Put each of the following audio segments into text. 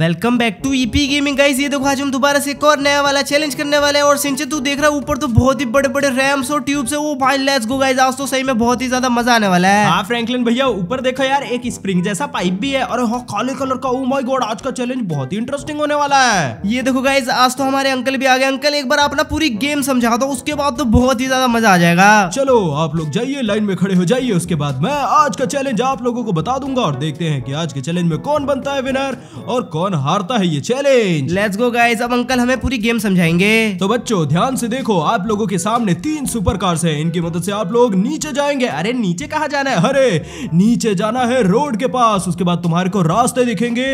Welcome back to EP gaming guys ये देखो आज हम दोबारा से एक और नया वाला चैलेंज करने वाले हैं और सिंचे तू देख रहा है ऊपर तो बहुत ही बड़े बड़े रैम्स और ट्यूब्स है वो भाई लेट्स गो गाइस आज तो सही में बहुत ही ज्यादा मजा आने वाला है हाँ फ्रैंकलिन भैया ऊपर देखो यार एक स्प्रिंग जैसा पाइप भी है और हाँ काले कलर का ओ माय गॉड आज का चैलेंज बहुत ही इंटरेस्टिंग होने वाला है ये देखो गाइज आज तो हमारे अंकल भी आ गए अंकल एक बार अपना पूरी गेम समझा दो उसके बाद तो बहुत ही ज्यादा मजा आ जाएगा चलो आप लोग जाइए लाइन में खड़े हो जाइए उसके बाद मैं आज का चैलेंज आप लोगों को बता दूंगा और देखते हैं की आज के चैलेंज में कौन बनता है विनर और कौन कौन हारता है ये चैलेंज लेट्स गो गाइस अब अंकल हमें पूरी गेम समझाएंगे तो बच्चों ध्यान से देखो आप लोगों के सामने तीन सुपर कार्स हैं इनकी मदद से आप लोग नीचे जाएंगे अरे नीचे कहाँ जाना है अरे नीचे जाना है रोड के पास उसके बाद तुम्हारे को रास्ते दिखेंगे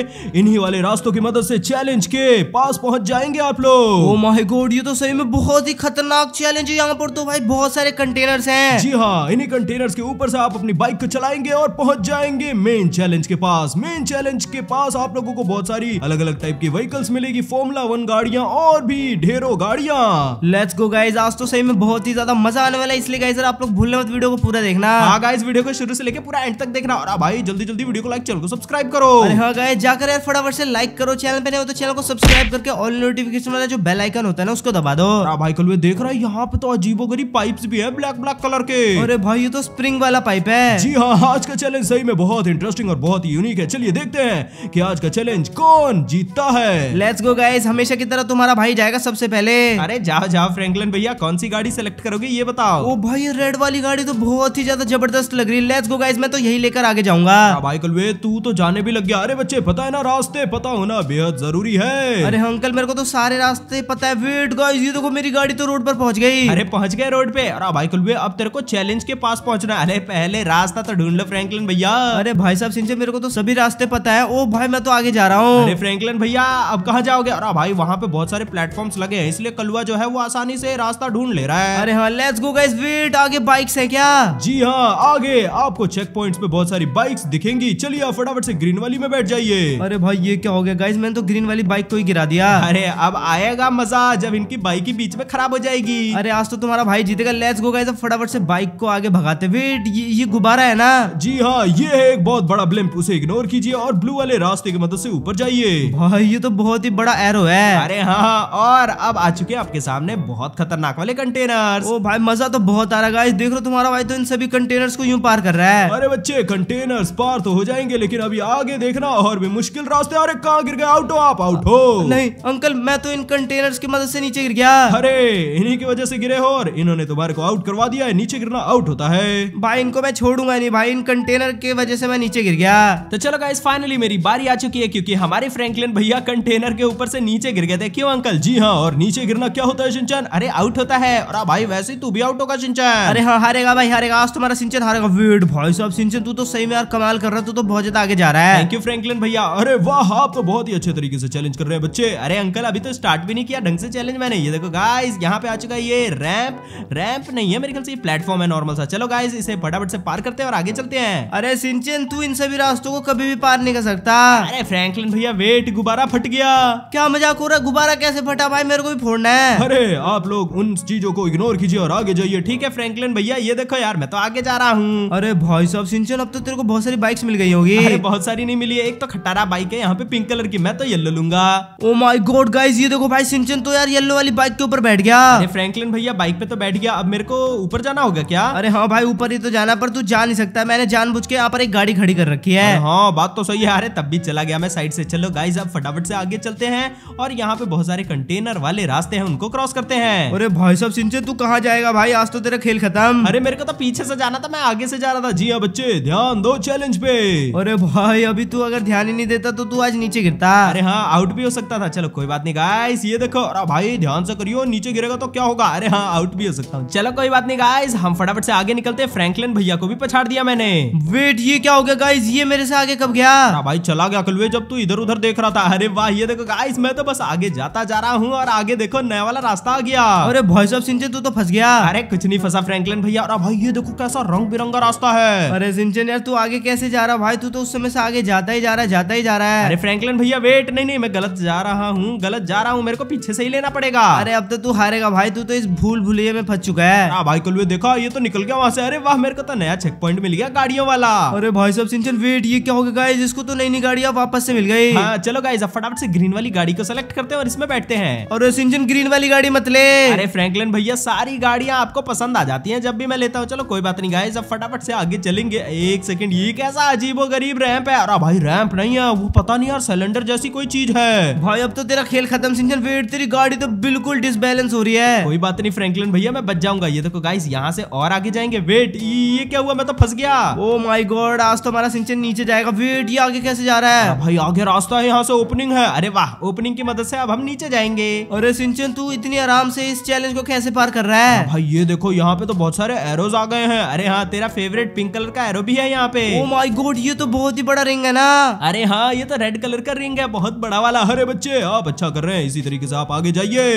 इन्ही वाले रास्तों की मदद से चैलेंज के पास पहुँच जाएंगे आप लोग ओ माय गॉड ये तो सही में बहुत ही खतरनाक चैलेंज है यहाँ पर तो भाई बहुत सारे कंटेनर है जी हाँ इन्हीं कंटेनर के ऊपर से आप अपनी बाइक को चलाएंगे और पहुँच जाएंगे मेन चैलेंज के पास मेन चैलेंज के पास आप लोगों को बहुत सारी सारी अलग अलग टाइप की व्हीकल्स मिलेगी फॉर्मुला वन गाड़ियां और भी ढेरों गाड़ियां लेट्स गो गाइज आज तो सही में बहुत ही ज्यादा मजा आने वाला है इसलिए गाइजर आप लोग भूलने मत वीडियो को पूरा देखना गाइज हाँ, वीडियो को शुरू से लेकर पूरा एंड तक देखना और भाई जल्दी जल्दी वीडियो को लाइक चैनल को सब्सक्राइब करो गाय हाँ, जाकर यार फटाफट से लाइक करो चैनल पे नहीं हो तो चैनल को सब्सक्राइब करके ऑल नोटिफिकेशन वाला जो बेल आइकन होता है ना उसको दबा दो हाँ, भाई कल देख रहा है यहाँ पे तो अजीबो गरीब पाइप भी है ब्लैक ब्लैक कलर के अरे भाई ये तो स्प्रिंग वाला पाइप है जी हाँ आज का चैलेंज सही में बहुत इंटरेस्टिंग और बहुत ही यूनिक है चलिए देखते हैं की आज का चैलेंज कौन जीतता है लेट्स गो गाइस हमेशा की तरह तुम्हारा भाई जाएगा सबसे पहले अरे जाओ जाओ फ्रैंकलिन भैया कौन सी गाड़ी सेलेक्ट करोगे ये बताओ ओ भाई रेड वाली गाड़ी तो बहुत ही ज्यादा जबरदस्त लग रही है लेट्स गो गाइस मैं तो यही लेकर आगे जाऊंगा भाई कलवे तू तो जाने भी लग गया अरे बच्चे पता है ना रास्ते पता होना बेहद जरूरी है अरे अंकल मेरे को तो सारे रास्ते पता है वेट गाइस ये देखो मेरी गाड़ी तो रोड पर पहुंच गई अरे पहुंच गए रोड पे अरे भाई कलवे अब तेरे को चैलेंज के पास पहुंचना अरे पहले रास्ता तो ढूंढ लो फ्रैंकलिन भैया अरे भाई साहब सिंह मेरे को तो सभी रास्ते पता है ओ भाई मैं तो आगे जा रहा हूँ अरे फ्रैंकलिन भैया अब कहाँ जाओगे अरे भाई वहाँ पे बहुत सारे प्लेटफॉर्म लगे हैं इसलिए कलुआ जो है वो आसानी से रास्ता ढूंढ ले रहा है अरे हाँ लेट्स गो गाइस वेट आगे बाइक्स है क्या जी हाँ आगे आपको चेक पॉइंट पे बहुत सारी बाइक्स दिखेंगी चलिए आप फटाफट से ग्रीन वाली में बैठ जाइए अरे भाई ये क्या हो गया गाइस मैंने तो ग्रीन वाली बाइक को ही गिरा दिया अरे अब आएगा मजा जब इनकी बाइक ही बीच में खराब हो जाएगी अरे आज तो तुम्हारा भाई जीतेगा लेट्स गो गाइस फटाफट से बाइक को आगे भगाते वेट ये, ये गुब्बारा है ना जी हाँ ये है एक बहुत बड़ा ब्लिम्प उसे इग्नोर कीजिए और ब्लू वाले रास्ते की मदद से ऊपर चाहिए भाई ये तो बहुत ही बड़ा एरो है अरे हाँ और अब आ चुके आपके सामने बहुत खतरनाक वाले कंटेनर ओ भाई मजा तो बहुत आ रहा है देख लो तुम्हारा भाई तो इन सभी कंटेनर्स को यूँ पार कर रहा है अरे बच्चे कंटेनर्स पार तो हो जाएंगे लेकिन अभी आगे देखना और भी मुश्किल रास्ते अरे कहाँ गिर गए आउट हो आप आउट हो नहीं अंकल मैं तो इन कंटेनर्स की मदद से नीचे गिर गया अरे इन्हीं की वजह से गिरे हो और इन्होंने तुम्हारे को आउट करवा दिया है नीचे गिरना आउट होता है भाई इनको मैं छोड़ूंगा नहीं भाई इन कंटेनर की वजह से मैं नीचे गिर गया तो चलो गाइस फाइनली मेरी बारी आ चुकी है क्योंकि हम हमारे फ्रैंकलिन भैया कंटेनर के ऊपर से नीचे गिर गए थे क्यों अंकल जी हाँ और नीचे गिरना क्या होता है सिंचन अरे आउट होता है और हाँ भाई वैसे तू भी आउट होगा सिंचन अरे हाँ हारेगा भाई हारेगा आज तुम्हारा तो सिंचन हारेगा वेट भाई साहब सिंचन तू तो सही में यार कमाल कर रहा तू तो बहुत ज्यादा आगे जा रहा है थैंक यू फ्रेंकलिन भैया अरे वाह आप तो बहुत ही अच्छे तरीके से चैलेंज कर रहे हैं बच्चे अरे अंकल अभी तो स्टार्ट भी नहीं किया ढंग से चैलेंज मैंने ये देखो गाइस यहाँ पे आ चुका है ये रैंप रैंप नहीं है मेरे ख्याल से प्लेटफॉर्म है नॉर्मल सा चलो गाइस इसे फटाफट से पार करते हैं और आगे चलते हैं अरे सिंचन तू इन सभी रास्तों को कभी भी पार नहीं कर सकता अरे फ्रेंकलिन भैया दिया वेट गुब्बारा फट गया क्या मजाक हो रहा है गुब्बारा कैसे फटा भाई मेरे को भी फोड़ना है अरे आप लोग उन चीजों को इग्नोर कीजिए और आगे जाइए ठीक है फ्रैंकलिन भैया ये देखो यार मैं तो आगे जा रहा हूँ अरे भाई साहब सिंचन अब तो तेरे को बहुत सारी बाइक्स मिल गई होगी अरे बहुत सारी नहीं मिली है एक तो खटारा बाइक है यहाँ पे पिंक कलर की मैं तो येलो लूंगा ओ माई गोड गाइज ये देखो भाई सिंचन तो यार येलो वाली बाइक के ऊपर बैठ गया अरे भैया बाइक पे तो बैठ गया अब मेरे को ऊपर जाना होगा क्या अरे हाँ भाई ऊपर ही तो जाना पर तू जा नहीं सकता मैंने जान के यहाँ पर एक गाड़ी खड़ी कर रखी है हाँ बात तो सही है अरे तब भी चला गया मैं साइड से चलो गाइज अब फटाफट से आगे चलते हैं और यहाँ पे बहुत सारे कंटेनर वाले रास्ते हैं उनको क्रॉस करते हैं अरे भाई साहब सिंचे तू कहा जाएगा भाई आज तो तेरा खेल खत्म अरे मेरे को तो पीछे से जाना था मैं आगे से जा रहा था जी हाँ बच्चे ध्यान दो चैलेंज पे अरे भाई अभी तू अगर ध्यान ही नहीं देता तो तू आज नीचे गिरता अरे हाँ आउट भी हो सकता था चलो कोई बात नहीं गाइस ये देखो अरे भाई ध्यान से करियो नीचे गिरेगा तो क्या होगा अरे हाँ आउट भी हो सकता हूँ चलो कोई बात नहीं गाइस हम फटाफट से आगे निकलते फ्रैंकलिन भैया को भी पछाड़ दिया मैंने वेट ये क्या हो गया गाइस ये मेरे से आगे कब गया भाई चला गया कलवे जब तू इधर उधर देख रहा था अरे वाह ये देखो गाइस मैं तो बस आगे जाता जा रहा हूँ और आगे देखो नया वाला रास्ता आ गया अरे वॉइस ऑफ सिंचन तू तो फंस गया अरे कुछ नहीं फंसा फ्रैंकलिन भैया और भाई ये देखो कैसा रंग बिरंगा रास्ता है अरे सिंचन यार तू आगे कैसे जा रहा भाई तू तो उस समय से आगे जाता ही जा रहा है जाता ही जा रहा है अरे फ्रैंकलिन भैया वेट नहीं नहीं मैं गलत जा रहा हूँ गलत जा रहा हूँ मेरे को पीछे से ही लेना पड़ेगा अरे अब तो तू हारेगा भाई तू तो इस भूल भूलिए में फंस चुका है हाँ, भाई कल देखा ये तो निकल गया वहाँ से अरे वाह मेरे को तो नया चेक पॉइंट मिल गया गाड़ियों वाला अरे भाई साहब सिंचन वेट ये क्या हो गया इसको तो नई नई गाड़िया वापस से मिल गई भाई हाँ चलो अब फटाफट से ग्रीन वाली गाड़ी को सिलेक्ट करते हैं और इसमें बैठते हैं और इंजन ग्रीन वाली गाड़ी मत ले अरे फ्रैंकलिन भैया सारी गाड़ियां आपको पसंद आ जाती है जब भी मैं लेता हूँ चलो कोई बात नहीं गाइज अब फटाफट से आगे चलेंगे एक सेकंड ये कैसा अजीबो गरीब रैंप है अरे भाई रैंप नहीं है वो पता नहीं यार सिलेंडर जैसी कोई चीज है भाई अब तो तेरा खेल खत्म सिंचन वेट तेरी गाड़ी तो बिल्कुल डिसबैलेंस हो रही है कोई बात नहीं फ्रैंकलिन भैया मैं बच जाऊंगा ये देखो गाइस यहाँ से और आगे जाएंगे वेट ये क्या हुआ मैं तो फंस गया ओ माई गॉड आज तो हमारा सिंचन नीचे जाएगा वेट ये आगे कैसे जा रहा है भाई आगे रास्ता है यहाँ से ओपनिंग है अरे वाह ओपनिंग की मदद से अब हम नीचे जाएंगे अरे सिंचन तू इतनी आराम से इस चैलेंज को कैसे पार कर रहा है हाँ भाई ये देखो यहाँ पे तो बहुत सारे एरोज आ गए हैं अरे हाँ तेरा फेवरेट पिंक कलर का एरो भी है यहाँ पे ओ माय गॉड ये तो बहुत ही बड़ा रिंग है ना अरे हाँ ये तो रेड कलर का रिंग है बहुत बड़ा वाला अरे बच्चे आप अच्छा कर रहे हैं इसी तरीके से आप आगे जाइए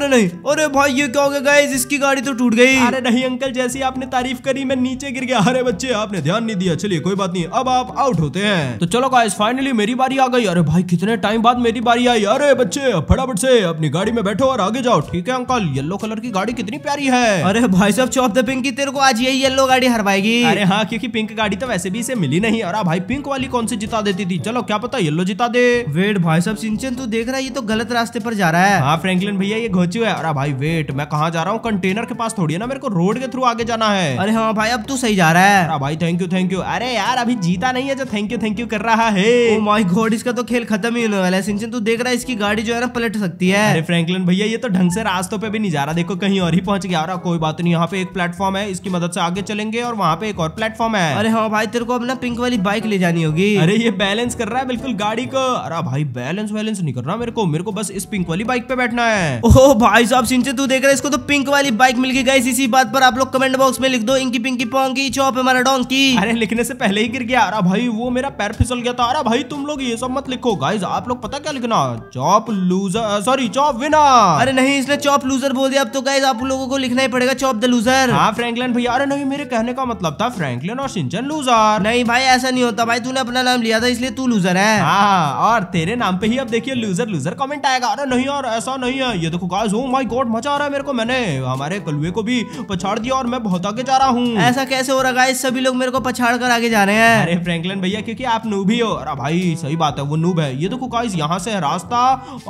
अरे नहीं अरे भाई ये क्या हो गया गाइस इसकी गाड़ी तो टूट गई अरे नहीं अंकल जैसी आपने तारीफ करी मैं नीचे गिर गया अरे बच्चे आपने ध्यान नहीं दिया चलिए कोई बात नहीं अब आप आउट होते हैं तो चलो गाइस फाइनली मेरी बारी आ गई अरे भाई कितने टाइम बाद मेरी बारी आई अरे बच्चे फटाफट से अपनी गाड़ी में बैठो और आगे जाओ ठीक है अंकल येलो कलर की गाड़ी कितनी प्यारी है अरे भाई साहब चौप द पिंकी तेरे को आज यही येलो गाड़ी हरवाएगी अरे हाँ क्योंकि पिंक गाड़ी तो वैसे भी इसे मिली नहीं अरे हाँ भाई पिंक वाली कौन सी जिता देती थी चलो क्या पता येलो जिता दे वेट भाई साहब सिंचन तू देख रहा है ये तो गलत रास्ते पर जा रहा है हाँ फ्रेंकलिन भैया ये घोचू है अरे हाँ भाई वेट मैं कहा जा रहा हूँ कंटेनर के पास थोड़ी है ना मेरे को रोड के थ्रू आगे जाना है अरे हाँ भाई अब तू सही जा रहा है अरे हाँ भाई थैंक यू थैंक यू अरे यार अभी जीता नहीं है जो थैंक यू थैंक यू कर रहा है गॉड oh इसका तो खेल खत्म ही होने वाला है सिंचन तू देख रहा है इसकी गाड़ी जो है ना पलट सकती है अरे फ्रैंकलिन भैया ये तो ढंग से रास्तों पे भी नहीं जा रहा देखो कहीं और ही पहुंच गया रहा कोई बात नहीं यहाँ पे एक प्लेटफॉर्म है इसकी मदद से आगे चलेंगे और वहाँ पे एक और प्लेटफॉर्म है अरे हाँ भाई तेरे को अपना पिंक वाली बाइक ले जानी होगी अरे ये बैलेंस कर रहा है बिल्कुल गाड़ी को अरे भाई बैलेंस वैलेंस नहीं कर रहा मेरे को मेरे को बस इस पिंक वाली बाइक पे बैठना है ओह भाई साहब सिंचन तू देख रहे इसको तो पिंक वाली बाइक मिल गई गई इसी बात पर आप लोग कमेंट बॉक्स में लिख दो इनकी पिंकी पोंगी चौप हमारा डोंकी अरे लिखने से पहले ही गिर गया अरे भाई वो मेरा पैर फिसल गया था अरे भाई तुम लोग ये सब मत लिखो गाइज आप लोग पता क्या लिखना chop loser sorry chop winner अरे नहीं इसने चॉप लूजर बोल दिया अब तो गाइज आप लोगों को लिखना ही पड़ेगा चॉप द लूजर हाँ फ्रेंकलिन भैया अरे नहीं मेरे कहने का मतलब था फ्रेंकलिन और सिंचन लूजर नहीं भाई ऐसा नहीं होता भाई तूने अपना नाम लिया था इसलिए तू लूजर है हाँ, और तेरे नाम पे ही अब देखिए लूजर लूजर कमेंट आएगा अरे नहीं और ऐसा नहीं है ये देखो गाइज हूँ माई गॉड मचा रहा है मेरे को मैंने हमारे कलुए को भी पछाड़ दिया और मैं बहुत आगे जा रहा हूँ ऐसा कैसे हो रहा है सभी लोग मेरे को पछाड़ कर आगे जा रहे हैं अरे फ्रेंकलिन भैया क्योंकि आप नूबी हो अरे भाई सही बात है है वो नूब है ये देखो गाइस यहाँ से है रास्ता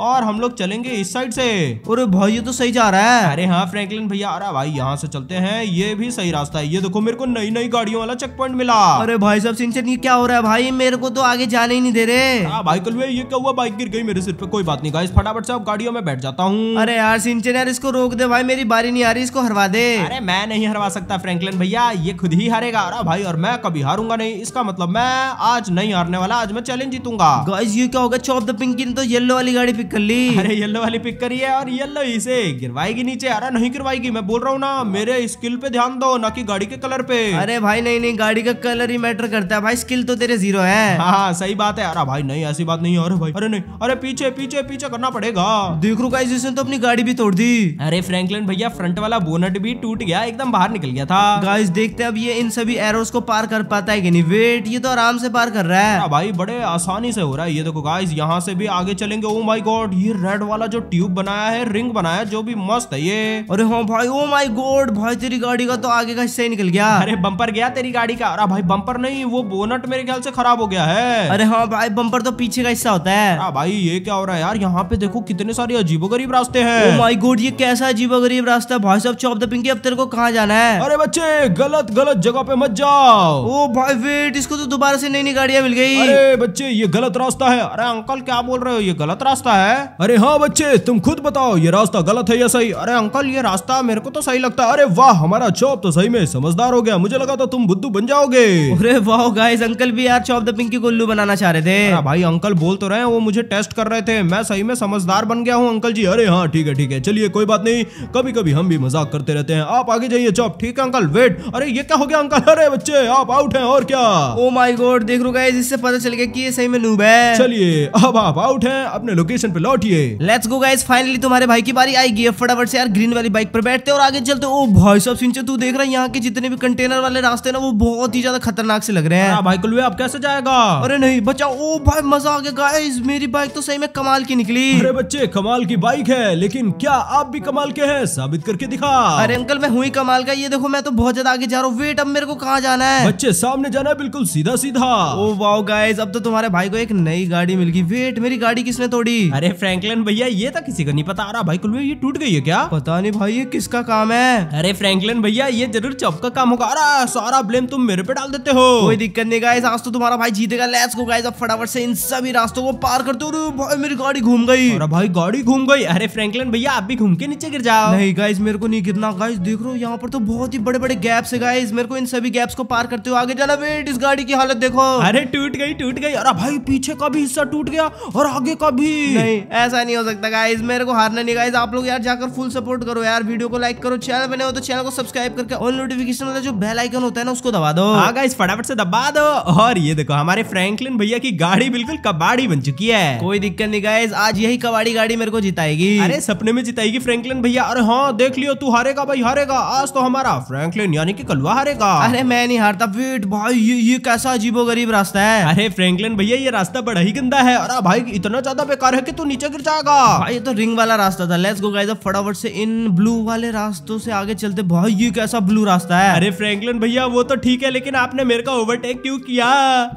और हम लोग चलेंगे इस साइड से और भाई ये तो सही जा रहा है अरे हाँ फ्रैंकलिन भैया अरे भाई यहाँ से चलते हैं ये भी सही रास्ता है ये देखो मेरे को नई नई गाड़ियों वाला चेक पॉइंट मिला अरे भाई सब सिंह क्या हो रहा है भाई मेरे को तो आगे जाने ही नहीं दे रहे हाँ, भाई कल ये क्या हुआ बाइक गिर गई मेरे सिर पर कोई बात नहीं गाइस फटाफट से आप गाड़ियों में बैठ जाता हूँ अरे यार सिंचन यार इसको रोक दे भाई मेरी बारी नहीं आ रही इसको हरवा दे अरे मैं नहीं हरवा सकता फ्रैंकलिन भैया ये खुद ही हारेगा अरे भाई और मैं कभी हारूंगा नहीं इसका मतलब मैं आज नहीं हारने वाला आज मैं चैलेंज जीतूंगा गाइस हाँ। ये क्या होगा चौप द पिंक तो येलो वाली गाड़ी पिक कर ली अरे येलो वाली पिक करी है और येलो इसे गिरवाएगी नीचे अरे नहीं गिरवाएगी मैं बोल रहा हूँ ना हाँ। मेरे स्किल पे ध्यान दो ना कि गाड़ी के कलर पे अरे भाई नहीं नहीं गाड़ी का कलर ही मैटर करता है भाई स्किल तो तेरे जीरो है हाँ, हाँ सही बात है अरे भाई नहीं ऐसी बात नहीं अरे भाई अरे नहीं अरे पीछे पीछे पीछे करना पड़ेगा देख रू गाइस इसने तो अपनी गाड़ी भी तोड़ दी अरे फ्रैंकलिन भैया फ्रंट वाला बोनट भी टूट गया एकदम बाहर निकल गया था गाइस देखते अब ये इन सभी एरोस को पार कर पाता है कि नहीं वेट ये तो आराम से पार कर रहा है भाई बड़े आसानी से हो हो रहा है ये देखो गाइस यहाँ से भी आगे चलेंगे ओ माई गॉड ये रेड वाला जो ट्यूब बनाया है रिंग बनाया जो भी मस्त है ये अरे हाँ भाई ओ माई गॉड भाई तेरी गाड़ी का तो आगे का हिस्सा ही निकल गया अरे बंपर गया तेरी गाड़ी का अरे भाई बंपर नहीं वो बोनट मेरे ख्याल से खराब हो गया है अरे हाँ भाई बंपर तो पीछे का हिस्सा होता है अरे भाई ये क्या हो रहा है यार यहाँ पे देखो कितने सारे अजीबो गरीब रास्ते हैं माई oh गॉड ये कैसा अजीबो गरीब रास्ता है भाई साहब चौप द पिंकी अब तेरे को कहाँ जाना है अरे बच्चे गलत गलत जगह पे मत जाओ ओ oh भाई वेट इसको तो दोबारा से नई नई गाड़ियाँ मिल गई अरे बच्चे ये गलत रास्ता है अरे अंकल क्या बोल रहे हो ये गलत रास्ता है अरे हाँ बच्चे तुम खुद बताओ ये रास्ता गलत है या सही अरे अंकल ये रास्ता मेरे को तो सही लगता है अरे वाह हमारा चौप तो सही में समझदार हो गया मुझे लगा था तुम बुद्धू बन जाओगे अरे वाह गाइस अंकल भी यार चौप द पिंकी को उल्लू बनाना चाह रहे थे भाई अंकल बोल तो रहे वो मुझे टेस्ट कर रहे थे मैं सही में समझदार बन गया हूँ अंकल जी अरे हाँ ठीक है ठीक है चलिए कोई बात नहीं कभी कभी हम भी मजाक करते रहते हैं आप आगे जाइए चौप ठीक है अंकल वेट अरे ये क्या हो गया अंकल अरे बच्चे आप आउट है और क्या ओ माई गोड देख रू गाइज इससे पता चल गया कि ये सही में नूब है है चलिए अब आप आउट हैं अपने लोकेशन पे लौटिए लेट्स गो गाइस फाइनली तुम्हारे भाई की बारी आएगी फटाफट से यार ग्रीन वाली बाइक पर बैठते और आगे चलते ओ भाई साहब सिंचे तू देख रहा है यहाँ के जितने भी कंटेनर वाले रास्ते ना वो बहुत ही ज्यादा खतरनाक से लग रहे हैं भाई कुलवे आप कैसे जाएगा अरे नहीं बचा ओ भाई मजा आ गया गाइस मेरी बाइक तो सही में कमाल की निकली अरे बच्चे कमाल की बाइक है लेकिन क्या आप भी कमाल के हैं साबित करके दिखा अरे अंकल मैं हुई कमाल का ये देखो मैं तो बहुत ज्यादा आगे जा रहा हूँ वेट अब मेरे को कहाँ जाना है बच्चे सामने जाना है बिल्कुल सीधा सीधा ओ वाओ गाइस अब तो तुम्हारे भाई को एक नई गाड़ी मिल गई वेट मेरी गाड़ी किसने तोड़ी अरे फ्रैंकलिन भैया ये तो किसी को नहीं पता आ रहा भाई कुलवीर ये टूट गई है क्या पता नहीं भाई ये किसका काम है अरे फ्रैंकलिन भैया ये जरूर चौप का काम होगा अरे सारा ब्लेम तुम मेरे पे डाल देते हो कोई दिक्कत नहीं गाइस आज तो तुम्हारा भाई जीतेगा लेट्स गो गाइस अब फटाफट से इन सभी रास्तों को पार करते हो भाई मेरी गाड़ी घूम गई अरे भाई गाड़ी घूम गई अरे फ्रेंकलिन भैया आप भी घूम के नीचे गिर जाओ नहीं गाइस मेरे को नहीं गिरना गाइस देख रहा यहाँ पर तो बहुत ही बड़े बड़े गैप्स है गाइस मेरे को इन सभी गैप्स को पार करते हुए आगे जाना वेट इस गाड़ी की हालत देखो अरे टूट गई टूट गई अरे भाई पीछे पीछे का भी हिस्सा टूट गया और आगे का भी नहीं ऐसा नहीं हो सकता गाइज मेरे को हारना नहीं गाइज आप लोग यार जाकर फुल सपोर्ट करो यार वीडियो को लाइक करो चैनल बने हो तो चैनल को सब्सक्राइब करके ऑल नोटिफिकेशन वाला जो बेल आइकन होता है ना उसको दबा दो हाँ गाइज फटाफट से दबा दो और ये देखो हमारे फ्रैंकलिन भैया की गाड़ी बिल्कुल कबाड़ी बन चुकी है कोई दिक्कत नहीं गाइज आज यही कबाड़ी गाड़ी मेरे को जिताएगी अरे सपने में जिताएगी फ्रेंकलिन भैया अरे हाँ देख लियो तू हारेगा भाई हारेगा आज तो हमारा फ्रेंकलिन यानी कि कलवा हारेगा अरे मैं नहीं हारता वेट भाई ये, ये कैसा अजीबो गरीब रास्ता है अरे फ्रेंकलिन भैया ये रास्ता रास्ता बड़ा ही गंदा है अरे भाई इतना ज्यादा बेकार है कि तू नीचे गिर जाएगा भाई ये तो रिंग वाला रास्ता था लेट्स गो गाइस अब फटाफट से इन ब्लू वाले रास्तों से आगे चलते भाई ये कैसा ब्लू रास्ता है अरे फ्रैंकलिन भैया वो तो ठीक है लेकिन आपने मेरे को ओवरटेक क्यों किया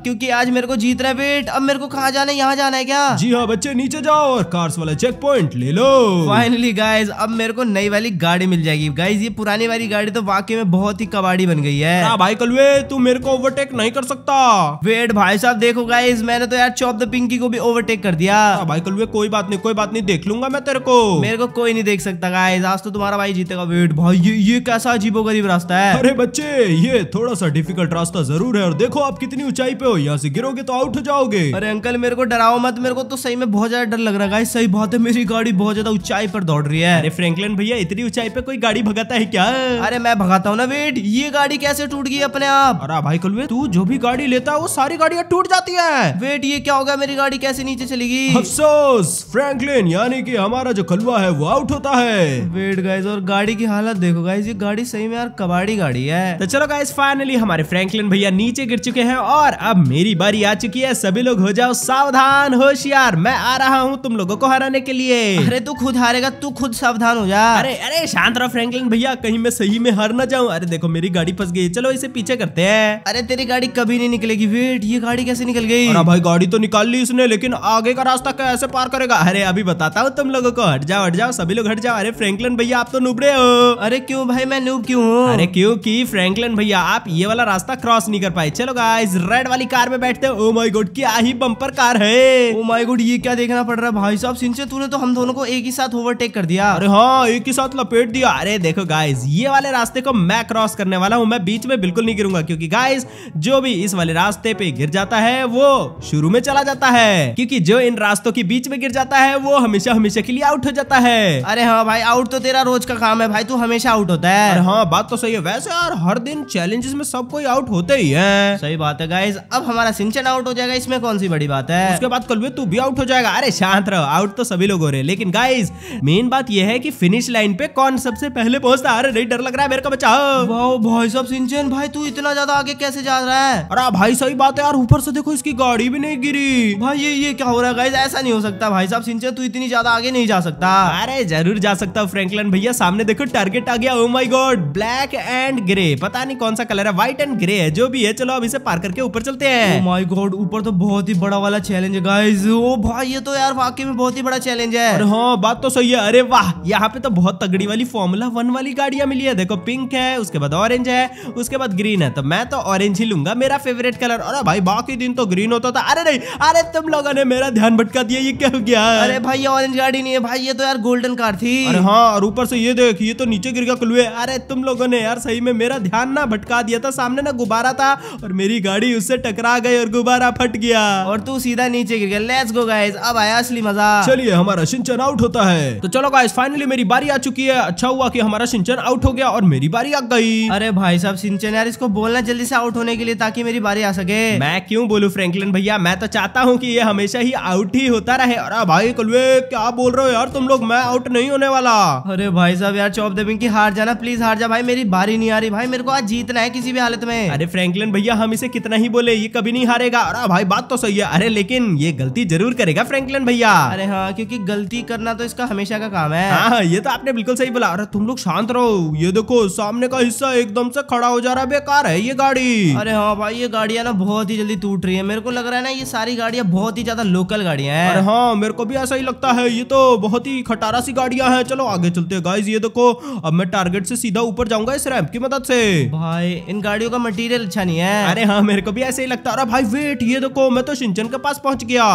क्यूँकी आज मेरे को जीत रहा है बेट अब मेरे को कहा जाना है यहाँ जाना है क्या जी हाँ बच्चे नीचे जाओ और कार्स वाला चेक पॉइंट ले लो फाइनली गाइज अब मेरे को नई वाली गाड़ी मिल जाएगी गाइज ये पुरानी वाली गाड़ी तो वाकई में बहुत ही कबाड़ी बन गई है हाँ भाई कलवे तू मेरे को ओवरटेक नहीं कर सकता वेट भाई साहब देखो गाइज मैंने तो यार चौप द पिंकी को भी ओवरटेक कर दिया हाँ भाई कलुए कोई बात नहीं कोई बात नहीं देख लूंगा मैं तेरे को मेरे को कोई नहीं देख सकता गाइस आज तो तुम्हारा भाई जीतेगा वेट भाई ये, ये कैसा अजीबो गरीब रास्ता है अरे बच्चे ये थोड़ा सा डिफिकल्ट रास्ता जरूर है और देखो आप कितनी ऊंचाई पे हो यहाँ से गिरोगे तो आउट हो जाओगे अरे अंकल मेरे को डराओ मत मेरे को तो सही में बहुत ज्यादा डर लग रहा है सही बात है मेरी गाड़ी बहुत ज्यादा ऊंचाई पर दौड़ रही है अरे फ्रेंकलिन भैया इतनी ऊंचाई पे कोई गाड़ी भगाता है क्या अरे मैं भगाता हूँ ना वेट ये गाड़ी कैसे टूट गई अपने आप अरे भाई कलुए तू जो भी गाड़ी लेता है वो सारी गाड़ियाँ टूट जाती है वेट ये ये क्या होगा मेरी गाड़ी कैसे नीचे चलेगी अफसोस फ्रैंकलिन यानी कि हमारा जो कलवा है वो आउट होता है वेट गाइज और गाड़ी की हालत देखो गाइज ये गाड़ी सही में यार कबाड़ी गाड़ी है तो चलो गाइज फाइनली हमारे फ्रैंकलिन भैया नीचे गिर चुके हैं और अब मेरी बारी आ चुकी है सभी लोग हो जाओ सावधान होशियार मैं आ रहा हूँ तुम लोगो को हराने के लिए अरे तू खुद हारेगा तू खुद सावधान हो जा अरे अरे शांत रहो फ्रैंकलिन भैया कहीं मैं सही में हार ना जाऊँ अरे देखो मेरी गाड़ी फंस गई चलो इसे पीछे करते हैं अरे तेरी गाड़ी कभी नहीं निकलेगी वेट ये गाड़ी कैसे निकल गई भाई गाड़ी गाड़ी तो निकाल ली उसने लेकिन आगे का रास्ता कैसे पार करेगा अरे अभी बताता हूँ तुम लोगों को हट जाओ हट जाओ सभी लोग हट जाओ अरे फ्रेंकलिन भैया आप तो नुबरे हो अरे क्यों भाई मैं नूब क्यों हूँ अरे क्योंकि फ्रेंकलिन भैया आप ये वाला रास्ता क्रॉस नहीं कर पाए चलो गाइस रेड वाली कार में बैठते ओ माय गॉड क्या ही बंपर कार है ओ माई गुड ये क्या देखना पड़ रहा है भाई साहब सिंह तूने तो हम दोनों को एक ही साथ ओवरटेक कर दिया अरे हाँ एक ही साथ लपेट दिया अरे देखो गाइज ये वाले रास्ते को मैं क्रॉस करने वाला हूँ मैं बीच में बिल्कुल नहीं गिरूंगा क्योंकि गाइज जो भी इस वाले रास्ते पे गिर जाता है वो शुरू में चला जाता है क्योंकि जो इन रास्तों के बीच में गिर जाता है वो हमेशा हमेशा के लिए आउट हो जाता है अरे हाँ भाई आउट तो तेरा रोज का काम है भाई तू हमेशा आउट होता है हाँ बात तो सही है वैसे यार हर दिन चैलेंजेस में सब कोई आउट होते ही है सही बात है गाइज अब हमारा सिंचन आउट हो जाएगा इसमें कौन सी बड़ी बात है उसके बाद कल तू भी आउट हो जाएगा अरे शांत रहो आउट तो सभी लोग हो रहे लेकिन गाइज मेन बात यह है की फिनिश लाइन पे कौन सबसे पहले पहुंचता है अरे नहीं डर लग रहा है मेरे को बचाओ भाई सब सिंचन भाई तू इतना ज्यादा आगे कैसे जा रहा है अरे हाँ, भाई सही बात है यार ऊपर से देखो इसकी गाड़ी भी नहीं गिरी भाई ये ये क्या हो रहा है ऐसा नहीं हो सकता भाई साहब सिंचा तू इतनी ज्यादा आगे नहीं जा सकता अरे जरूर जा सकता हूँ फ्रेंकलन भैया सामने देखो टारगेट आ गया oh my god black and grey पता नहीं कौन सा कलर है व्हाइट एंड ग्रे है जो भी है चलो अब इसे पार करके ऊपर चलते हैं माई oh गॉड ऊपर तो बहुत ही बड़ा वाला चैलेंज है गाइज ओ oh भाई ये तो यार वाकई में बहुत ही बड़ा चैलेंज है हाँ बात तो सही है अरे वाह यहाँ पे तो बहुत तगड़ी वाली फॉर्मूला वन वाली गाड़िया मिली है देखो पिंक है उसके बाद ऑरेंज है उसके बाद ग्रीन है तो मैं तो ऑरेंज ही लूंगा मेरा फेवरेट कलर और भाई बाकी दिन तो ग्रीन होता था अरे नहीं अरे तुम लोगों ने मेरा ध्यान भटका दिया ये क्या हो गया अरे भाई ये ऑरेंज गाड़ी नहीं है भाई ये तो यार गोल्डन कार थी अरे हाँ और ऊपर से ये देख ये तो नीचे गिर गया कुलवे अरे तुम लोगों ने यार सही में मेरा ध्यान ना भटका दिया था सामने ना गुब्बारा था और मेरी गाड़ी उससे टकरा गई और गुब्बारा फट गया और तू सीधा नीचे गिर गया लेट्स गो गाइस अब आया असली मजा चलिए हमारा सिंचन आउट होता है तो चलो गाइस फाइनली मेरी बारी आ चुकी है अच्छा हुआ की हमारा सिंचन आउट हो गया और मेरी बारी आ गई अरे भाई साहब सिंचन यार इसको बोलना जल्दी से आउट होने के लिए ताकि मेरी बारी आ सके मैं क्यूँ बोलू फ्रेंकलिन भैया मैं मैं तो चाहता हूँ कि ये हमेशा ही आउट ही होता रहे अरे भाई कलवे क्या बोल रहे हो यार तुम लोग मैं आउट नहीं होने वाला अरे भाई साहब यार चौप देविंग की हार जाना प्लीज हार जा भाई मेरी बारी नहीं आ रही भाई मेरे को आज जीतना है किसी भी हालत में अरे फ्रेंकलिन भैया हम इसे कितना ही बोले ये कभी नहीं हारेगा अरे भाई बात तो सही है अरे लेकिन ये गलती जरूर करेगा फ्रेंकलिन भैया अरे हाँ क्यूँकी गलती करना तो इसका हमेशा का काम है हाँ, हाँ, ये तो आपने बिल्कुल सही बोला अरे तुम लोग शांत रहो ये देखो सामने का हिस्सा एकदम से खड़ा हो जा रहा है बेकार है ये गाड़ी अरे हाँ भाई ये गाड़िया ना बहुत ही जल्दी टूट रही है मेरे को लग रहा है ना ये सारी गाड़ियाँ बहुत ही ज्यादा लोकल गाड़ियाँ हैं हाँ मेरे को भी ऐसा ही लगता है ये तो बहुत ही खटारा सी गाड़ियाँ हैं चलो आगे चलते हैं गाइज ये देखो अब मैं टारगेट से सीधा ऊपर जाऊंगा इस रैम्प की मदद से भाई इन गाड़ियों का मटेरियल अच्छा नहीं है अरे हाँ मेरे को भी ऐसे ही लगता है भाई वेट ये देखो मैं तो सिंचन के पास पहुंच गया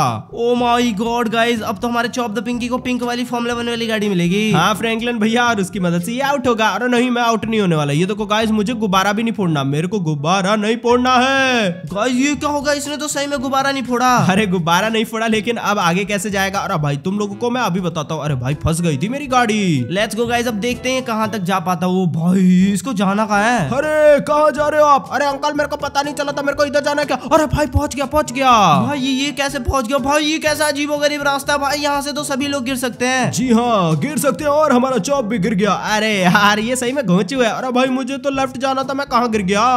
ओ माई गॉड गाइज अब तो हमारे चौप द पिंकी को पिंक वाली फॉर्मला वन वाली गाड़ी मिलेगी हाँ फ्रेंकलिन भैया और उसकी मदद से ये आउट होगा अरे नहीं मैं आउट नहीं होने वाला ये देखो गाइज मुझे गुब्बारा भी नहीं फोड़ना मेरे को गुब्बारा नहीं फोड़ना है गाइज ये क्या होगा इसने तो सही में गुब्बारा नहीं नहीं फोड़ा अरे गुब्बारा नहीं फोड़ा लेकिन अब आगे कैसे जाएगा अरे भाई तुम लोगों को मैं अभी बताता हूँ अरे भाई फंस गई थी मेरी गाड़ी लेट्स गो गाइस अब देखते हैं कहाँ तक जा पाता हूँ भाई इसको जाना कहा है अरे कहा जा रहे हो आप अरे अंकल मेरे को पता नहीं चला था मेरे को इधर जाना क्या अरे भाई पहुंच गया पहुंच गया भाई ये कैसे पहुंच गया भाई ये कैसा अजीब गरीब रास्ता भाई यहाँ से तो सभी लोग गिर सकते हैं जी हाँ गिर सकते हैं और हमारा चौप भी गिर गया अरे यार ये सही में घोंची हुआ है अरे भाई मुझे तो लेफ्ट जाना था मैं कहाँ गिर गया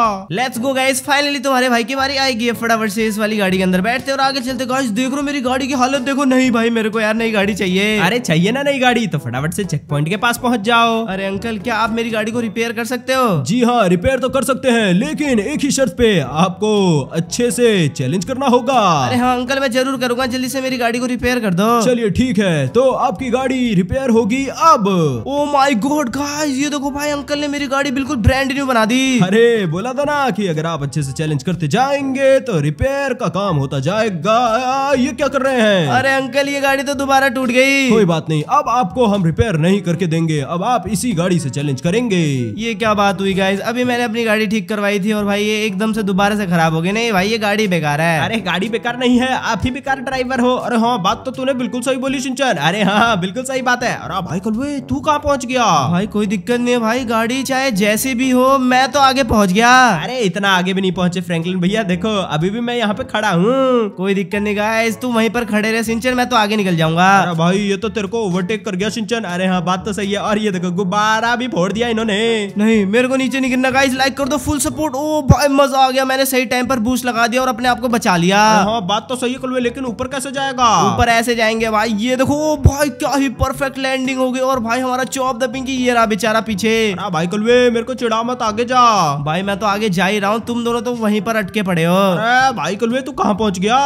लेट्स गो गाइस फाइनली तुम्हारे भाई की बारी आएगी फटाफट से इस वाली गाड़ी के अंदर बैठ बैठते और आगे चलते गाइस देख रो मेरी गाड़ी की हालत देखो नहीं भाई मेरे को यार नई गाड़ी चाहिए अरे चाहिए ना नई गाड़ी तो फटाफट से चेक पॉइंट के पास पहुंच जाओ अरे अंकल क्या आप मेरी गाड़ी को रिपेयर कर सकते हो जी हाँ रिपेयर तो कर सकते हैं लेकिन एक ही शर्त पे आपको अच्छे से चैलेंज करना होगा अरे हाँ अंकल मैं जरूर करूंगा जल्दी से मेरी गाड़ी को रिपेयर कर दो चलिए ठीक है तो आपकी गाड़ी रिपेयर होगी अब ओ माई गॉड गाइस ये देखो भाई अंकल ने मेरी गाड़ी बिल्कुल ब्रांड न्यू बना दी अरे बोला था ना की अगर आप अच्छे से चैलेंज करते जाएंगे तो रिपेयर का काम होता जाएगा ये क्या कर रहे हैं अरे अंकल ये गाड़ी तो दोबारा टूट गई कोई बात नहीं अब आपको हम रिपेयर नहीं करके देंगे अब आप इसी गाड़ी से चैलेंज करेंगे ये क्या बात हुई गाइज अभी मैंने अपनी गाड़ी ठीक करवाई थी और भाई ये एकदम से दोबारा से खराब हो गई नहीं भाई ये गाड़ी बेकार है अरे गाड़ी बेकार नहीं है आप ही बेकार ड्राइवर हो अरे हाँ बात तो तूने बिल्कुल सही बोली सिंचन अरे हाँ, हाँ बिल्कुल सही बात है अरे हाँ, भाई कल तू कहाँ पहुँच गया भाई कोई दिक्कत नहीं है भाई गाड़ी चाहे जैसी भी हो मैं तो आगे पहुँच गया अरे इतना आगे भी नहीं पहुँचे फ्रेंकलिन भैया देखो अभी भी मैं यहाँ पे खड़ा हूँ कोई दिक्कत नहीं गाइस तू वहीं पर खड़े रहे सिंचन मैं तो आगे निकल जाऊंगा अरे भाई ये तो तेरे को ओवरटेक कर गया सिंचन अरे हाँ बात तो सही है और ये देखो गुब्बारा भी फोड़ दिया इन्होंने नहीं मेरे को नीचे नहीं गिरना गाइस लाइक कर दो फुल सपोर्ट ओ भाई मजा आ गया मैंने सही टाइम पर बूस्ट लगा दिया और अपने आप को बचा लिया हाँ, बात तो सही है लेकिन ऊपर कैसे जाएगा ऊपर ऐसे जाएंगे भाई ये देखो भाई क्या ही परफेक्ट लैंडिंग हो गई और भाई हमारा चौप द ये रहा बेचारा पीछे भाई कलवे मेरे को चिड़ा मत आगे जा भाई मैं तो आगे जा ही रहा हूँ तुम दोनों तो वहीं पर अटके पड़े हो भाई कलवे तू कहाँ पहुंच गया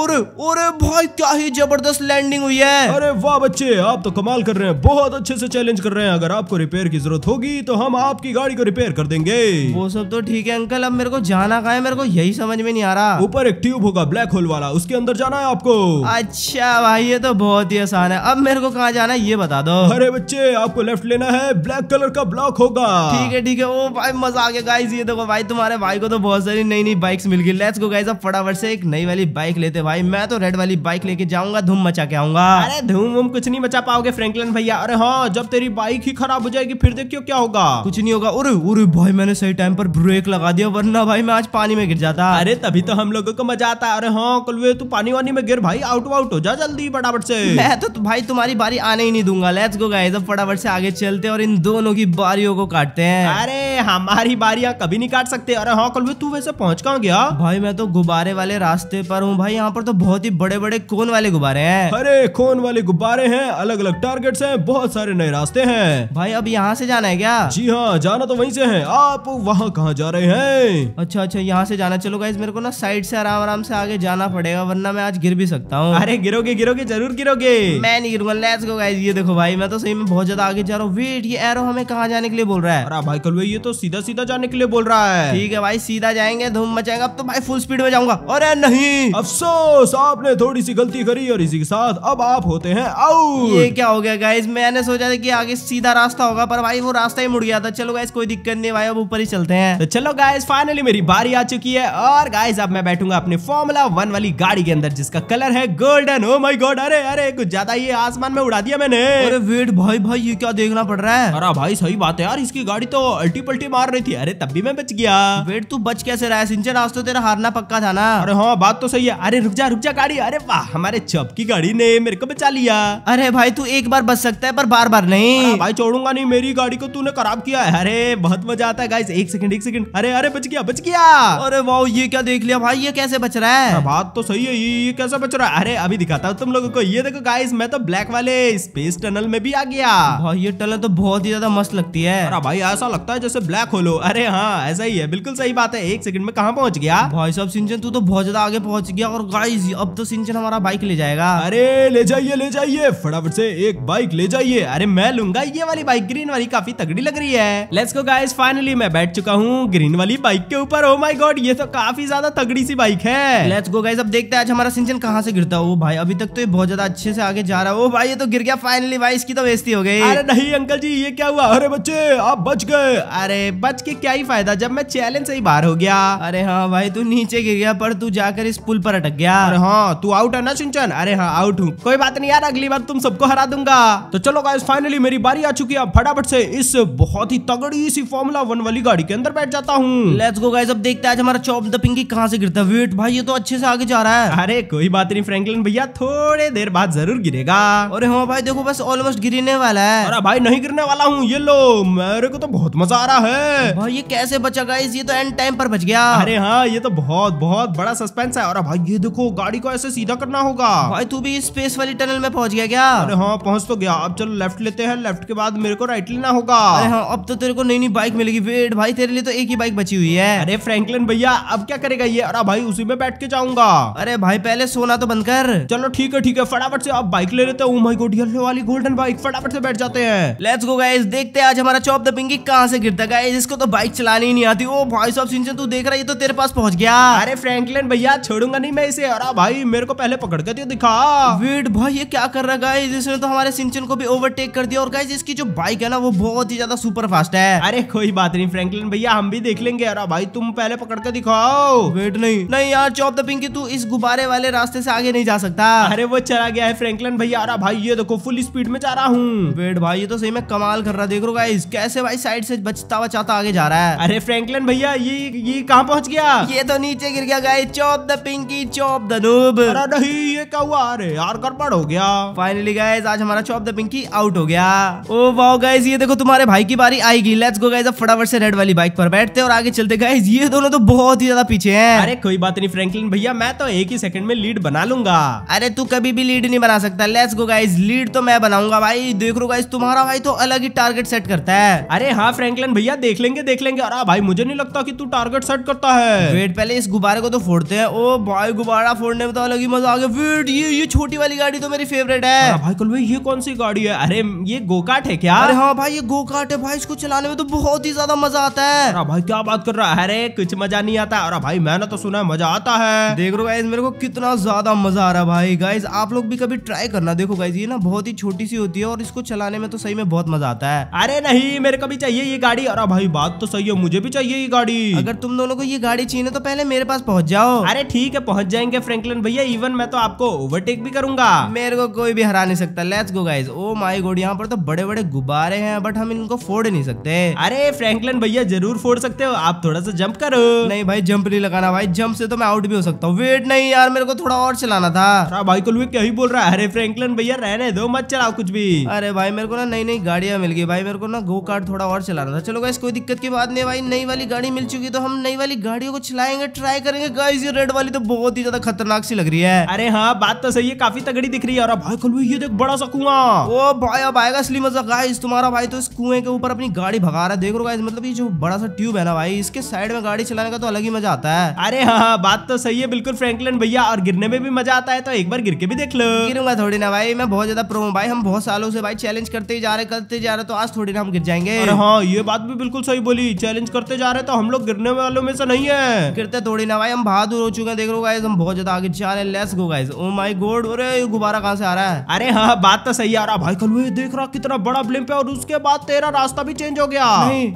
और और भाई क्या ही जबरदस्त लैंडिंग हुई है अरे वाह बच्चे आप तो कमाल कर रहे हैं बहुत अच्छे से चैलेंज कर रहे हैं अगर आपको रिपेयर की जरूरत होगी तो हम आपकी गाड़ी को रिपेयर कर देंगे वो सब तो ठीक है अंकल अब मेरे को जाना का है मेरे को यही समझ में नहीं आ रहा ऊपर एक ट्यूब होगा ब्लैक होल वाला उसके अंदर जाना है आपको अच्छा भाई ये तो बहुत ही आसान है अब मेरे को कहाँ जाना है ये बता दो अरे बच्चे आपको लेफ्ट लेना है ब्लैक कलर का ब्लॉक होगा ठीक है ठीक है वो भाई मजा आ गया गाइस ये देखो भाई तुम्हारे भाई को तो बहुत सारी नई नई बाइक्स मिल गई लेट्स गो गाइस अब फटाफट से एक नई वाली बाइक लेते भाई मैं तो रेड वाली बाइक लेके जाऊंगा धूम मचा के आऊंगा अरे धूम वूम कुछ नहीं मचा पाओगे फ्रेंकलिन भैया अरे हाँ जब तेरी बाइक ही खराब हो जाएगी फिर देखियो क्या होगा कुछ नहीं होगा अरे उरे भाई मैंने सही टाइम पर ब्रेक लगा दिया वरना भाई मैं आज पानी में गिर जाता अरे तभी तो हम लोगों को मजा आता अरे हाँ वे तू पानी वानी में गिर भाई आउट आउट हो जा जल्दी फटाफट से मैं तो भाई तुम्हारी बारी आने ही नहीं दूंगा लेट्स गो गाइस फटाफट से आगे चलते और इन दोनों की बारियों को काटते हैं अरे हमारी बारियां कभी नहीं काट सकते अरे हाँ कल तू वैसे पहुंच कहाँ गया भाई मैं तो गुब्बारे वाले रास्ते देख पा रहा हूँ भाई यहाँ पर तो बहुत ही बड़े बड़े कोन वाले गुब्बारे हैं अरे कोन वाले गुब्बारे हैं अलग अलग टारगेट्स हैं बहुत सारे नए रास्ते हैं भाई अब यहाँ से जाना है क्या जी हाँ जाना तो वहीं से है आप वहाँ कहाँ जा रहे हैं अच्छा अच्छा यहाँ से जाना चलो गाइज मेरे को ना साइड से आराम आराम से आगे जाना पड़ेगा वरना मैं आज गिर भी सकता हूँ अरे गिरोगे गिरोगे जरूर गिरोगे मैं नहीं गिरूंगा लेट्स गो ये देखो भाई मैं तो सही में बहुत ज्यादा आगे जा रहा हूँ वेट ये एरो हमें कहाँ जाने के लिए बोल रहा है अरे भाई कल ये तो सीधा सीधा जाने के लिए बोल रहा है ठीक है भाई सीधा जाएंगे धूम मचाएंगे अब तो भाई फुल स्पीड में जाऊंगा अरे नहीं नहीं अफसोस आपने थोड़ी सी गलती करी और इसी के साथ अब आप होते हैं आउट ये क्या हो गया गाइज मैंने सोचा था कि आगे सीधा रास्ता होगा पर भाई वो रास्ता ही मुड़ गया था चलो गाइज कोई दिक्कत नहीं भाई अब ऊपर ही चलते हैं तो चलो गाइज फाइनली मेरी बारी आ चुकी है और गाइज अब मैं बैठूंगा अपने फॉर्मूला वन वाली गाड़ी के अंदर जिसका कलर है गोल्डन ओ माई गॉड अरे अरे कुछ ज्यादा ये आसमान में उड़ा दिया मैंने अरे वेट भाई भाई ये क्या देखना पड़ रहा है अरे भाई सही बात है यार इसकी गाड़ी तो अल्टी पल्टी मार रही थी अरे तब भी मैं बच गया वेट तू बच कैसे रहा है सिंचन आज तो तेरा हारना पक्का था ना अरे हाँ बात तो तो सही है अरे रुक जा रुक जा गाड़ी अरे वाह हमारे चप की गाड़ी ने मेरे को बचा लिया अरे भाई तू एक बार बच सकता है पर बार बार नहीं भाई छोड़ूंगा नहीं मेरी गाड़ी को तूने खराब किया है अरे बहुत मजा आता है गाइस एक सेकंड एक सेकंड अरे अरे बच गया बच गया अरे वाह ये क्या देख लिया भाई ये कैसे बच रहा है बात तो सही है ये, कैसे बच रहा है अरे अभी दिखाता हूँ तुम लोगों को ये देखो गाइस मैं तो ब्लैक वाले स्पेस टनल में भी आ गया भाई ये टनल तो बहुत ही ज्यादा मस्त लगती है अरे भाई ऐसा लगता है जैसे ब्लैक होलो अरे हाँ ऐसा ही है बिल्कुल सही बात है एक सेकंड में कहा पहुंच गया भाई साहब सिंह तू तो बहुत ज्यादा आगे पहुंच पहुंच गया और गाइस अब तो सिंचन हमारा बाइक ले जाएगा अरे ले जाइए ले जाइए फटाफट से एक बाइक ले जाइए अरे मैं लूंगा ये वाली बाइक ग्रीन वाली काफी तगड़ी लग रही है लेट्स गो गाइस फाइनली मैं बैठ चुका हूँ ग्रीन वाली बाइक के ऊपर ओ माई गॉड ये तो काफी ज्यादा तगड़ी सी बाइक है लेट्स गो गाइज अब देखते हैं आज हमारा सिंचन कहाँ से गिरता हो भाई अभी तक तो ये बहुत ज्यादा अच्छे से आगे जा रहा है ओ भाई ये तो गिर गया फाइनली भाई इसकी तो बेस्ती हो गई अरे नहीं अंकल जी ये क्या हुआ अरे बच्चे आप बच गए अरे बच के क्या ही फायदा जब मैं चैलेंज से ही बाहर हो गया अरे हाँ भाई तू नीचे गिर गया पर तू जाकर इस पुल पर अटक गया अरे हाँ तू आउट है ना चुनचन अरे हाँ आउट हूँ कोई बात नहीं यार अगली बार तुम सबको हरा दूंगा तो चलो गाइस फाइनली मेरी बारी आ चुकी है फटाफट से इस बहुत ही तगड़ी सी फॉर्मुला वन वाली गाड़ी के अंदर बैठ जाता हूँ लेट्स गो गाइस अब देखते हैं आज हमारा चौप द पिंकी कहाँ से गिरता वेट भाई ये तो अच्छे से आगे जा रहा है अरे कोई बात नहीं फ्रैंकलिन भैया थोड़े देर बाद जरूर गिरेगा अरे हाँ भाई देखो बस ऑलमोस्ट गिरने वाला है अरे भाई नहीं गिरने वाला हूँ ये लो मेरे को तो बहुत मजा आ रहा है भाई ये कैसे बचा गाइस ये तो एंड टाइम पर बच गया अरे हाँ ये तो बहुत बहुत बड़ा सस्पेंस है और अरे भाई ये देखो गाड़ी को ऐसे सीधा करना होगा भाई तू भी स्पेस वाली टनल में पहुंच गया क्या अरे हाँ पहुंच तो गया अब चलो लेफ्ट लेते हैं लेफ्ट के बाद मेरे को राइट लेना होगा अरे हाँ अब तो तेरे को नई नई बाइक मिलेगी वेट भाई तेरे लिए तो एक ही बाइक बची हुई है अरे फ्रेंकलिन भैया अब क्या करेगा ये अरे भाई उसी में बैठ के जाऊंगा अरे भाई पहले सोना तो बंद कर चलो ठीक है ठीक है फटाफट से अब बाइक ले लेते हो माई oh गोड वाली गोल्डन बाइक फटाफट से बैठ जाते हैं लेट्स गो गाइस देखते हैं आज हमारा चौप द पिंकी कहाँ से गिरता गाइस इसको तो बाइक चलानी ही नहीं आती ओ oh, भाई साहब सिंचन तू देख रहा है ये तो तेरे पास पहुंच गया अरे फ्रेंकलिन भैया छोड़ छोड़ूंगा नहीं मैं इसे अरा भाई मेरे को पहले पकड़ के दिया तो दिखा वेट भाई ये क्या कर रहा है इसने तो हमारे सिंचन को भी ओवरटेक कर दिया और गाइज इसकी जो बाइक है ना वो बहुत ही ज्यादा सुपर फास्ट है अरे कोई बात नहीं फ्रेंकलिन भैया हम भी देख लेंगे अरा भाई तुम पहले पकड़ के दिखाओ वेट नहीं नहीं यार चौप द पिंकी तू इस गुब्बारे वाले रास्ते से आगे नहीं जा सकता अरे वो चला गया है फ्रेंकलिन भैया अरा भाई ये देखो फुल स्पीड में जा रहा हूँ वेट भाई ये तो सही में कमाल कर रहा देख रो गाइज कैसे भाई साइड से बचता बचाता आगे जा रहा है अरे फ्रेंकलिन भैया ये ये कहाँ पहुँच गया ये तो नीचे गिर गया गाइज चौप द पिंक करेंगे चॉप द नूब अरे नहीं ये क्या हुआ अरे यार गड़बड़ हो गया फाइनली गाइज आज हमारा चॉप द पिंकी आउट हो गया ओ वाओ गाइज ये देखो तुम्हारे भाई की बारी आएगी लेट्स गो गाइज अब फटाफट से रेड वाली बाइक पर बैठते और आगे चलते गाइज ये दोनों तो बहुत ही ज्यादा पीछे है अरे कोई बात नहीं फ्रेंकलिन भैया मैं तो एक ही सेकंड में लीड बना लूंगा अरे तू कभी भी लीड नहीं बना सकता लेट्स गो गाइज लीड तो मैं बनाऊंगा भाई देख रो गाइज तुम्हारा भाई तो अलग ही टारगेट सेट करता है अरे हाँ फ्रेंकलिन भैया देख लेंगे देख लेंगे अरे भाई मुझे नहीं लगता की तू टारगेट सेट करता है वेट पहले इस गुब्बारे को तो फोड़ते हैं ओ oh, भाई गुब्बारा फोड़ने में तो अलग ही मजा आ गया वेट ये ये छोटी वाली गाड़ी तो मेरी फेवरेट है भाई कल ये कौन सी गाड़ी है अरे ये गोकाट है क्या अरे हाँ भाई ये गोकाट है भाई इसको चलाने में तो बहुत ही ज्यादा मजा आता है भाई क्या बात कर रहा है अरे कुछ मजा नहीं आता अरे भाई मैंने तो सुना है मजा आता है देख रो गाइज मेरे को कितना ज्यादा मजा आ रहा है भाई गाइज आप लोग भी कभी ट्राई करना देखो गाइज ये ना बहुत ही छोटी सी होती है और इसको चलाने में तो सही में बहुत मजा आता है अरे नहीं मेरे को भी चाहिए ये गाड़ी अरे भाई बात तो सही है मुझे भी चाहिए ये गाड़ी अगर तुम दोनों को ये गाड़ी चाहिए तो पहले मेरे पास पहुंच जाओ अरे ठीक ठीक है पहुंच जाएंगे फ्रैंकलिन भैया इवन मैं तो आपको ओवरटेक भी करूंगा मेरे को कोई भी हरा नहीं सकता लेट्स गो गाइज ओ माई गोड यहाँ पर तो बड़े बड़े गुब्बारे हैं बट हम इनको फोड़ नहीं सकते अरे फ्रेंकलिन भैया जरूर फोड़ सकते हो आप थोड़ा सा जंप करो नहीं भाई जंप नहीं लगाना भाई जंप से तो मैं आउट भी हो सकता हूँ वेट नहीं यार मेरे को थोड़ा और चलाना था भाई को क्या ही बोल रहा है अरे फ्रेंकलिन भैया रहने दो मत चलाओ कुछ भी अरे भाई मेरे को ना नई नई गाड़िया मिल गई भाई मेरे को ना गो कार्ड थोड़ा और चलाना था चलो गाइस कोई दिक्कत की बात नहीं भाई नई वाली गाड़ी मिल चुकी तो हम नई वाली गाड़ियों को चलाएंगे ट्राई करेंगे गाइस ये रेड वाली तो तो बहुत ही ज्यादा खतरनाक सी लग रही है अरे हाँ बात तो सही है काफी तगड़ी दिख रही है और भाई कल ये देख बड़ा सा कुआं ओ भाई अब आएगा असली मजा गाइस तुम्हारा भाई तो इस कुएं के ऊपर अपनी गाड़ी भगा रहा है देख रो गाइस मतलब ये जो बड़ा सा ट्यूब है ना भाई इसके साइड में गाड़ी चलाने का तो अलग ही मजा आता है अरे हाँ, हाँ बात तो सही है बिल्कुल फ्रैंकलिन भैया और गिरने में भी मजा आता है तो एक बार गिर के भी देख लो गिरूंगा थोड़ी ना भाई मैं बहुत ज्यादा प्रो भाई हम बहुत सालों से भाई चैलेंज करते ही जा रहे करते जा रहे तो आज थोड़ी ना हम गिर जाएंगे हाँ ये बात भी बिल्कुल सही बोली चैलेंज करते जा रहे तो हम लोग गिरने वालों में से नहीं है गिरते थोड़ी ना भाई हम बहादुर हो चुके हैं देख रहे हो गाइज हम बहुत ज्यादा आगे जा रहे हैं let's go guys oh my god अरे गुब्बारा कहाँ से आ रहा है अरे हाँ बात तो सही आ रहा भाई कल ये देख रहा कितना बड़ा ब्लिम्प है और उसके बाद तेरा रास्ता भी चेंज हो गया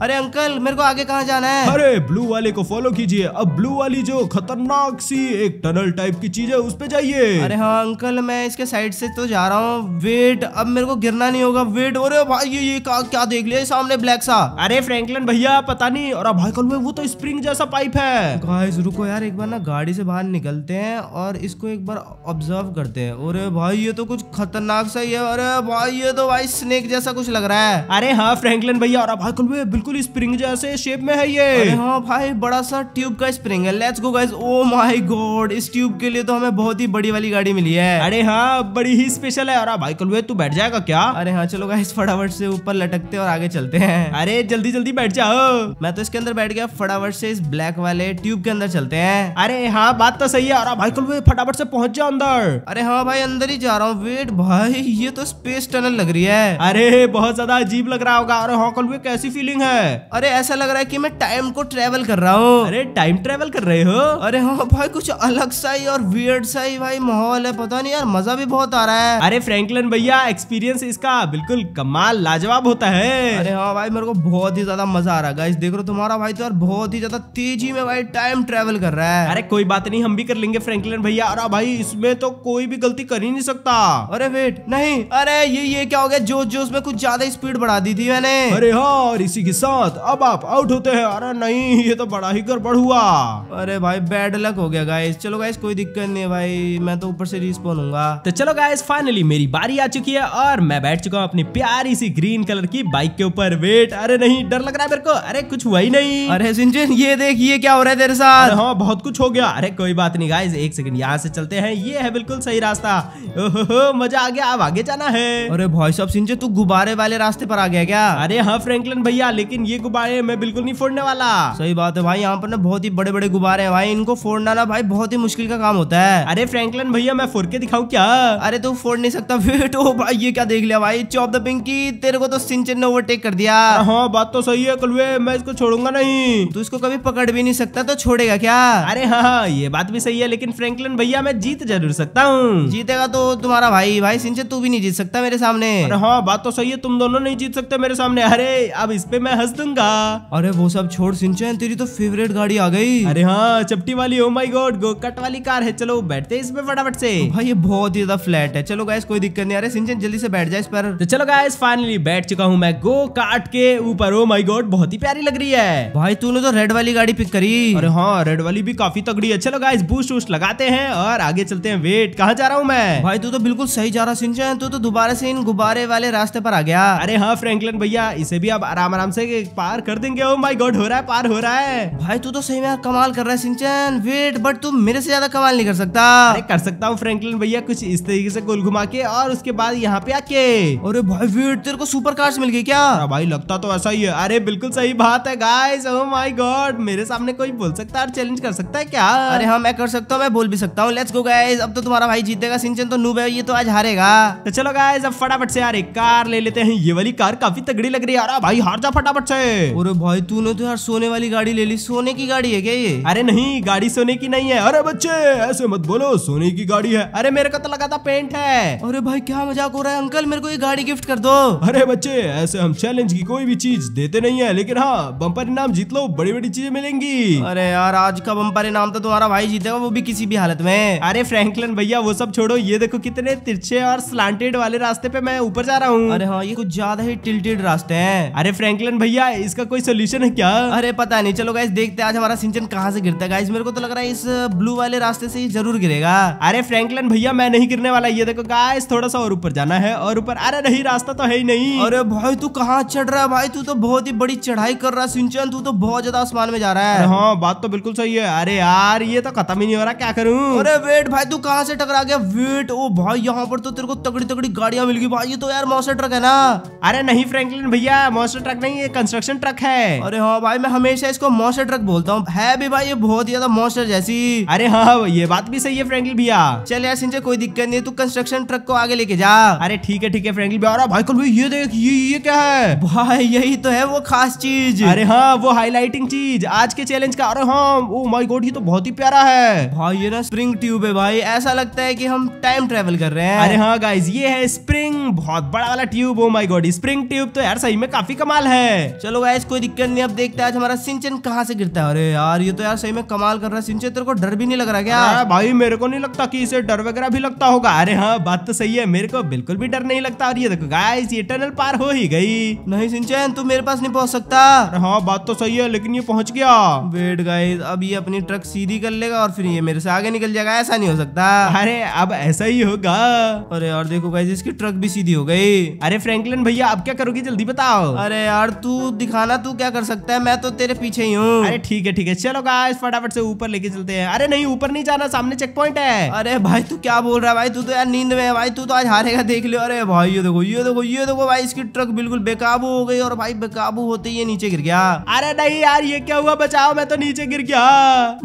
अरे अंकल मेरे को आगे कहाँ जाना है अरे ब्लू वाले को फॉलो कीजिए अब ब्लू वाली जो खतरनाक सी एक टनल टाइप की चीज है उस पे जाइए अरे हाँ अंकल मैं इसके साइड से तो जा रहा हूँ वेट अब मेरे को गिरना नहीं होगा वेट अरे भाई ये, ये क्या देख लिया सामने ब्लैक सा अरे फ्रैंकलिन भैया पता नहीं और भाई कल वो तो स्प्रिंग जैसा पाइप है रुको यार एक बार ना गाड़ी से बाहर बाहर निकलते हैं और इसको एक बार ऑब्जर्व करते हैं अरे भाई ये तो कुछ खतरनाक सा ही है अरे भाई ये तो भाई स्नेक जैसा कुछ लग रहा है अरे हाँ फ्रैंकलिन भैया और भाई भाई बिल्कुल स्प्रिंग जैसे शेप में है ये हाँ भाई बड़ा सा ट्यूब का स्प्रिंग है let's go guys oh my god इस ट्यूब के लिए तो हमें बहुत ही बड़ी वाली गाड़ी मिली है अरे हाँ बड़ी ही स्पेशल है और भाई कलवे तू बैठ जाएगा क्या अरे हाँ चलो गाइस फटाफट से ऊपर लटकते और आगे चलते हैं अरे जल्दी जल्दी बैठ जाओ मैं तो इसके अंदर बैठ गया फटाफट से इस ब्लैक वाले ट्यूब के अंदर चलते हैं अरे हाँ बात बात तो सही है अरे भाई कुल फटाफट से पहुंच जाओ अंदर अरे हाँ भाई अंदर ही जा रहा हूँ वेट भाई ये तो स्पेस टनल लग रही है अरे बहुत ज्यादा अजीब लग रहा होगा अरे हाँ कुल कैसी फीलिंग है अरे ऐसा लग रहा है की मैं टाइम को ट्रेवल कर रहा हूँ अरे टाइम ट्रेवल कर रहे हो अरे हाँ भाई कुछ अलग सा ही और वियर्ड सा ही भाई माहौल है पता नहीं यार मजा भी बहुत आ रहा है अरे फ्रेंकलन भैया एक्सपीरियंस इसका बिल्कुल कमाल लाजवाब होता है अरे हाँ भाई मेरे को बहुत ही ज्यादा मजा आ रहा है देख रहा तुम्हारा भाई तो यार बहुत ही ज्यादा तेजी में भाई टाइम ट्रेवल कर रहा है अरे कोई बात नहीं नहीं हम भी कर लेंगे फ्रेंकलिन भैया अरे भाई इसमें तो कोई भी गलती कर ही नहीं सकता अरे वेट नहीं अरे ये ये क्या हो गया जो जो उसमें कुछ ज्यादा स्पीड बढ़ा दी थी मैंने अरे हाँ और इसी के साथ अब आप आउट होते हैं अरे नहीं ये तो बड़ा ही गड़बड़ हुआ अरे भाई बैड लक हो गया गाइस चलो गाइस कोई दिक्कत नहीं है भाई मैं तो ऊपर से रिस्पॉन हूँ तो चलो गाइस फाइनली मेरी बारी आ चुकी है और मैं बैठ चुका हूँ अपनी प्यारी सी ग्रीन कलर की बाइक के ऊपर वेट अरे नहीं डर लग रहा है मेरे को अरे कुछ हुआ ही नहीं अरे सिंचन ये देख ये क्या हो रहा है तेरे साथ हाँ बहुत कुछ हो गया अरे कोई कोई बात नहीं गाइज एक सेकंड यहाँ से चलते हैं ये है बिल्कुल सही रास्ता ओहो मजा आ गया अब आगे जाना है अरे वॉइस ऑफ सिंह तू गुब्बारे वाले रास्ते पर आ गया क्या अरे हाँ फ्रेंकलिन भैया लेकिन ये गुब्बारे मैं बिल्कुल नहीं फोड़ने वाला सही बात है भाई यहाँ पर ना बहुत ही बड़े बड़े गुब्बारे है भाई इनको फोड़ना ना भाई बहुत ही मुश्किल का काम होता है अरे फ्रेंकलिन भैया मैं फोड़ के दिखाऊँ क्या अरे तू फोड़ नहीं सकता वेट तो। ओ भाई ये क्या देख लिया भाई चौप द पिंकी तेरे को तो सिंचन ने ओवरटेक कर दिया हाँ बात तो सही है कलवे मैं इसको छोड़ूंगा नहीं तू इसको कभी पकड़ भी नहीं सकता तो छोड़ेगा क्या अरे हाँ, हाँ ये बात भी सही है लेकिन फ्रैंकलिन भैया मैं जीत जरूर सकता हूँ जीतेगा तो तुम्हारा भाई भाई सिंचे तू भी नहीं जीत सकता मेरे सामने हाँ बात तो सही है तुम दोनों नहीं जीत सकते मेरे सामने अरे अब इस पे मैं हंस दूंगा अरे वो सब छोड़ सिंचे तेरी तो फेवरेट गाड़ी आ गई अरे हाँ चपटी वाली ओ माई गोड गो कट वाली कार है चलो बैठते इस पे फटाफट से तो भाई ये बहुत ही ज्यादा फ्लैट है चलो गाइस कोई दिक्कत नहीं अरे सिंचन जल्दी से बैठ जाए इस पर तो चलो गाइस फाइनली बैठ चुका हूँ मैं गो काट के ऊपर ओ माई गोड बहुत ही प्यारी लग रही है भाई तूने तो रेड वाली गाड़ी पिक करी अरे हाँ रेड वाली भी काफी तगड़ी है चलो गाइस बूस्ट वूस्ट लगाते हैं और आगे चलते हैं वेट कहाँ जा रहा हूँ मैं भाई तू तो बिल्कुल सही जा रहा सिंचन तू तो दोबारा से इन गुब्बारे वाले रास्ते पर आ गया अरे हाँ फ्रेंकलिन भैया इसे भी आप आराम आराम से पार कर देंगे ओ माई गॉड हो रहा है पार हो रहा है भाई तू तो सही में कमाल कर रहा है सिंचन वेट बट तू मेरे से ज्यादा कमाल नहीं कर सकता कर सकता हूँ फ्रेंकलिन भैया कुछ इस तरीके से गोल घुमा के और उसके बाद यहाँ पे आके अरे भाई वेट तेरे को सुपर कार्स मिल गई क्या हाँ भाई लगता तो ऐसा ही है अरे बिल्कुल सही बात है गाइस ओ माय गॉड मेरे सामने कोई बोल सकता है चैलेंज कर सकता है क्या अरे हाँ मैं कर सकता हूँ मैं बोल भी सकता हूँ लेट्स गो गाइज अब तो तुम्हारा भाई जीतेगा सिंचन तो नूब है ये तो आज हारेगा तो चलो गाइज अब फटाफट से यार एक कार ले लेते हैं ये वाली कार काफी तगड़ी लग रही है यार भाई हार जा फटाफट से अरे भाई तूने तो यार सोने वाली गाड़ी ले ली सोने की गाड़ी है क्या ये अरे नहीं गाड़ी सोने की नहीं है अरे बच्चे ऐसे मत बोलो सोने की गाड़ी है अरे मेरे को तो लगा था पेंट है अरे भाई क्या मजाक हो रहा है अंकल मेरे को ये गाड़ी गिफ्ट कर दो अरे बच्चे ऐसे हम चैलेंज की कोई भी चीज देते नहीं है लेकिन हाँ बम्पर इनाम जीत लो बड़ी बड़ी चीजें मिलेंगी अरे यार आज का बम्पर इनाम तो तुम्हारा भाई जीतेगा वो भी किसी भी हालत में अरे फ्रैंकलिन भैया वो सब छोड़ो ये देखो कितने तिरछे और स्लांटेड वाले रास्ते पे मैं ऊपर जा रहा हूँ अरे हाँ ये कुछ ज्यादा ही टिल्टेड रास्ते हैं अरे फ्रैंकलिन भैया इसका कोई सोल्यूशन है क्या अरे पता नहीं चलो गाइस देखते आज हमारा सिंचन कहाँ से गिरता है मेरे को तो लग रहा है इस ब्लू वाले रास्ते से ही जरूर गिरेगा अरे फ्रेंकलन भैया मैं नहीं गिरने वाला ये देखो गाइस थोड़ा सा और ऊपर जाना है और ऊपर अरे नहीं रास्ता तो है ही नहीं अरे भाई तू कहाँ चढ़ रहा है भाई तू तो बहुत ही बड़ी चढ़ाई कर रहा है सिंचन तू तो बहुत ज्यादा आसमान में जा रहा है हाँ बात तो बिल्कुल सही है अरे यार ये तो तो खत्म ही नहीं हो रहा क्या करूँ अरे वेट भाई तू कहा से टकरा गया वेट ओ भाई यहाँ पर तो तेरे को तगड़ी तगड़ी गाड़िया मिल गई भाई ये तो यार मॉन्स्टर ट्रक है ना अरे नहीं फ्रेंकलिन भैया मॉन्स्टर ट्रक नहीं ये कंस्ट्रक्शन ट्रक है अरे हाँ भाई मैं हमेशा इसको मॉन्स्टर ट्रक बोलता हूँ है भी भाई ये बहुत ज्यादा मॉन्स्टर जैसी अरे हाँ ये बात भी सही है फ्रेंकलिन भैया चल यार सिंचे कोई दिक्कत नहीं तू कंस्ट्रक्शन ट्रक को आगे लेके जा अरे ठीक है ठीक है फ्रेंकलिन भैया भाई कल ये देख ये ये क्या है भाई यही तो है वो खास चीज अरे हाँ वो हाईलाइटिंग चीज आज के चैलेंज का अरे हाँ ओ माई गॉड ये तो बहुत ही प्यारा रहा है भाई ये ना स्प्रिंग ट्यूब है भाई ऐसा लगता है की हम टाइम ट्रेवल कर रहे हैं अरे हाँ गाइज ये है स्प्रिंग बहुत बड़ा वाला ट्यूब हो माई गॉड स्प्रिंग ट्यूब तो यार सही में काफी कमाल है चलो गाइज कोई दिक्कत नहीं अब देखते हैं हमारा सिंचन कहाँ से गिरता है अरे यार ये तो यार सही में कमाल कर रहा है सिंचन तेरे को डर भी नहीं लग रहा क्या हाँ, भाई मेरे को नहीं लगता की इसे डर वगैरह भी लगता होगा अरे हाँ बात तो सही है मेरे को बिल्कुल भी डर नहीं लगता और ये देखो गाइज ये टनल पार हो ही गई नहीं सिंचन तू मेरे पास नहीं पहुंच सकता हाँ बात तो सही है लेकिन ये पहुंच गया वेट गाइस अब ये अपनी ट्रक सीधी कर ले जाएगा और फिर ये मेरे से आगे निकल जाएगा ऐसा नहीं हो सकता अरे अब ऐसा ही होगा अरे और देखो गाइज इसकी ट्रक भी सीधी हो गई अरे फ्रैंकलिन भैया अब क्या करोगे जल्दी बताओ अरे यार तू दिखाना तू क्या कर सकता है मैं तो तेरे पीछे ही हूँ अरे ठीक है ठीक है चलो गाइस फटाफट से ऊपर लेके चलते हैं अरे नहीं ऊपर नहीं जाना सामने चेक पॉइंट है अरे भाई तू क्या बोल रहा है भाई तू तो यार नींद में है भाई तू तो आज हारेगा देख लो अरे भाई ये देखो ये देखो ये देखो भाई इसकी ट्रक बिल्कुल बेकाबू हो गई और भाई बेकाबू होते ही नीचे गिर गया अरे नहीं यार ये क्या हुआ बचाओ मैं तो नीचे गिर गया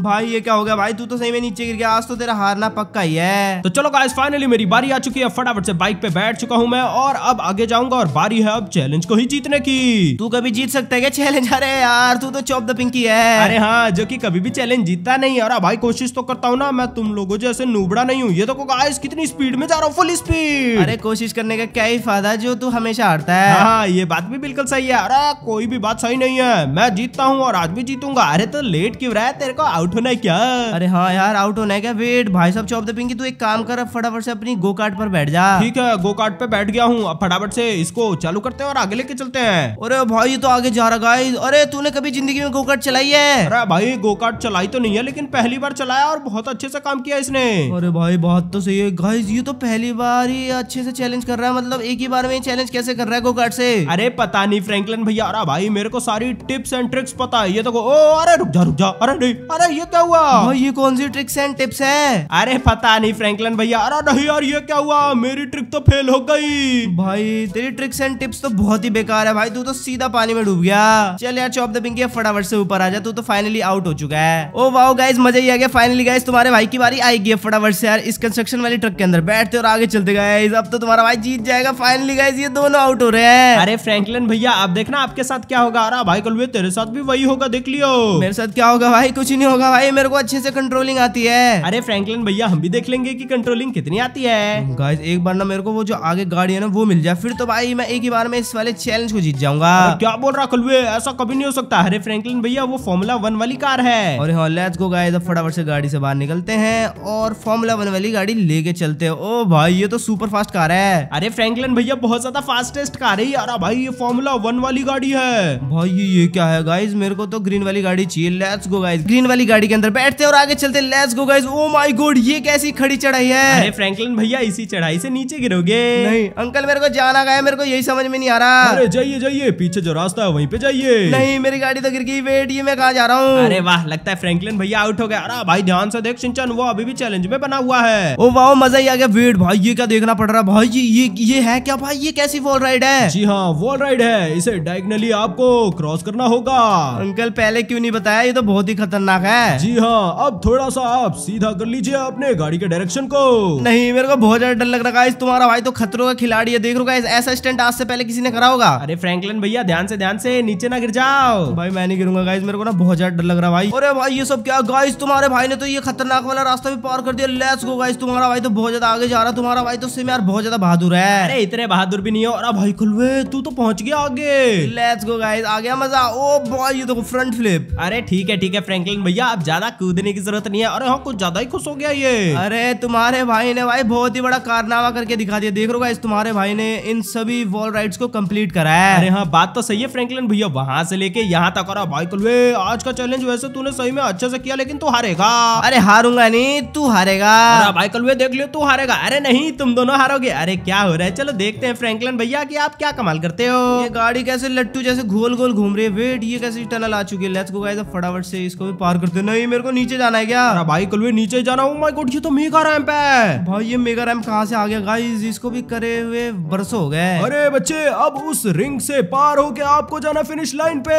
भाई ये क्या हो गया गया भाई तू तो सही में नीचे गिर गया आज तो तेरा हारना पक्का ही है तो चलो गाइस फाइनली मेरी बारी आ चुकी है फटाफट से बाइक पे बैठ चुका हूँ मैं और अब आगे जाऊंगा और बारी है अब चैलेंज को ही जीतने की तू कभी जीत सकता है चैलेंज अरे यार तू तो चौप द पिंकी है अरे हाँ जो की कभी भी चैलेंज जीतता नहीं अरे भाई कोशिश तो करता हूँ ना मैं तुम लोगों जैसे नूबड़ा नहीं हूँ ये तो गाइस कितनी स्पीड में जा रहा हूँ फुल स्पीड अरे कोशिश करने का क्या ही फायदा जो तू हमेशा हारता है हाँ, हाँ ये बात भी बिल्कुल सही है अरे कोई भी बात सही नहीं है मैं जीतता हूँ और आज भी जीतूंगा अरे तो लेट क्यों रहा है तेरे को आउट होना है क्या अरे हाँ यार आउट होना है क्या वेट भाई साहब चौप दे पिंकी तू एक काम कर फटाफट से अपनी गो कार्ट पर बैठ जा ठीक है गो कार्ट पे बैठ गया हूँ अब फटाफट से इसको चालू करते हैं और आगे लेके चलते हैं अरे भाई ये तो आगे जा रहा गाइस अरे तूने कभी जिंदगी में गो कार्ट चलाई है अरे भाई गो कार्ट चलाई तो नहीं है लेकिन पहली बार चलाया और बहुत अच्छे से काम किया इसने अरे भाई बहुत तो सही है गाइस ये तो पहली बार ही अच्छे से चैलेंज कर रहा है मतलब एक ही बार में चैलेंज कैसे कर रहा है गो कार्ट से अरे पता नहीं फ्रैंकलिन भैया अरे भाई मेरे को सारी टिप्स एंड ट्रिक्स पता है ये तो ओ अरे रुक जा रुक जा अरे नहीं अरे ये क्या हुआ हाँ, ये कौन सी ट्रिक्स एंड टिप्स है अरे पता नहीं फ्रैंकलिन भैया अरे नहीं यार ये क्या हुआ मेरी ट्रिक तो फेल हो गई भाई तेरी ट्रिक्स एंड टिप्स तो बहुत ही बेकार है भाई तू तो सीधा पानी में डूब गया चल यार चौप दबिंग फटाफट से ऊपर आ जा तू तो फाइनली आउट हो चुका है ओ वाओ गाइज मजा ही आ गया फाइनली गाइज तुम्हारे भाई की बारी आएगी है फटाफट से यार इस कंस्ट्रक्शन वाली ट्रक के अंदर बैठते और आगे चलते गाइज अब तो तुम्हारा भाई जीत जाएगा फाइनली गाइज ये दोनों आउट हो रहे हैं अरे फ्रेंकलन भैया आप देखना आपके साथ क्या होगा अरे भाई कल तेरे साथ भी वही होगा देख लियो मेरे साथ क्या होगा भाई कुछ नहीं होगा भाई मेरे को अच्छे अच्छे से कंट्रोलिंग आती है अरे फ्रैंकलिन भैया हम भी देख लेंगे की कंट्रोलिंग कितनी आती है गाइस एक बार ना मेरे को वो जो आगे गाड़ी है ना वो मिल जाए फिर तो भाई मैं एक ही बार में इस वाले चैलेंज को जीत जाऊंगा क्या बोल रहा कलवे ऐसा कभी नहीं हो सकता अरे फ्रेंकलिन भैया वो फॉर्मुला वन वाली कार है और हाँ, फटाफट से गाड़ी से बाहर निकलते हैं और फॉर्मूला वन वाली गाड़ी लेके चलते हैं ओ भाई ये तो सुपर फास्ट कार है अरे फ्रेंकलिन भैया बहुत ज्यादा फास्टेस्ट कार है यार भाई ये फॉर्मुला वन वाली गाड़ी है भाई ये क्या है गाइज मेरे को तो ग्रीन वाली गाड़ी चाहिए लेट्स गो गाइज ग्रीन वाली गाड़ी के अंदर बैठते हैं और आगे चलते let's go guys oh my god ये कैसी खड़ी चढ़ाई है अरे फ्रैंकलिन भैया इसी चढ़ाई से नीचे गिरोगे नहीं अंकल मेरे को जाना गया मेरे को यही समझ में नहीं आ रहा अरे जाइए जाइए पीछे जो रास्ता है वहीं पे जाइए नहीं मेरी गाड़ी तो गिर गई वेट ये मैं कहा जा रहा हूँ अरे वाह लगता है फ्रेंकलिन भैया आउट हो गया अरे भाई ध्यान से देख सिंचन वो अभी भी चैलेंज में बना हुआ है ओ वाह मजा ही आ गया वेट भाई ये क्या देखना पड़ रहा है भाई ये ये है क्या भाई ये कैसी वॉल राइड है जी हाँ वॉल राइड है इसे डायगनली आपको क्रॉस करना होगा अंकल पहले क्यों नहीं बताया ये तो बहुत ही खतरनाक है जी हाँ अब थोड़ा सा आप सीधा कर लीजिए अपने गाड़ी के डायरेक्शन को नहीं मेरे को बहुत ज्यादा डर लग रहा है तुम्हारा भाई तो खतरों का खिलाड़ी है देख रो ऐसा स्टेंट आज से पहले किसी ने करा होगा अरे फ्रैंकलिन भैया ध्यान से ध्यान से नीचे ना गिर जाओ तो भाई मैं नहीं गिरूंगा गाइज मेरे को ना बहुत ज्यादा डर लग रहा भाई अरे भाई ये सब क्या गाइज तुम्हारे भाई ने तो ये खतरनाक वाला रास्ता भी पार कर दिया लेट्स गो गाइज तुम्हारा भाई तो बहुत ज्यादा आगे जा रहा तुम्हारा भाई तो सिम यार बहुत ज्यादा बहादुर है अरे इतने बहादुर भी नहीं हो अरे भाई खुलवे तू तो पहुंच गया आगे लेट्स गो गाइज आ गया मजा ओ भाई ये देखो फ्रंट फ्लिप अरे ठीक है ठीक है फ्रेंकलिन भैया आप ज्यादा कूद देने की जरूरत नहीं है अरे हाँ कुछ ज्यादा ही खुश हो गया ये अरे तुम्हारे भाई ने भाई बहुत ही बड़ा कारनामा करके दिखा दिया देख लो इस तुम्हारे भाई ने इन सभी वॉल राइड्स को कम्प्लीट कराया अरे हाँ बात तो सही है फ्रेंकलिन भैया वहाँ से लेके यहाँ तक और भाई कुलवे आज का चैलेंज वैसे तूने सही में अच्छे से किया लेकिन तू हारेगा अरे हारूंगा नहीं तू हारेगा भाई कुलवे देख लियो तू हारेगा अरे नहीं तुम दोनों हारोगे अरे क्या हो रहा है चलो देखते हैं फ्रेंकलिन भैया की आप क्या कमाल करते हो ये गाड़ी कैसे लट्टू जैसे घोल घोल घूम रही है वेट ये कैसे टनल आ चुकी है लेट्स गो गाइस फटाफट से इसको भी पार करते नहीं मेरे को नीचे नीचे जाना है क्या भाई कल नीचे जाना हूँ माई गोड ये तो मेगा रैम्प है भाई ये मेगा रैम्प कहाँ से आ गया गाइस इसको भी करे हुए बरसों हो गए अरे बच्चे अब उस रिंग से पार होके आपको जाना फिनिश लाइन पे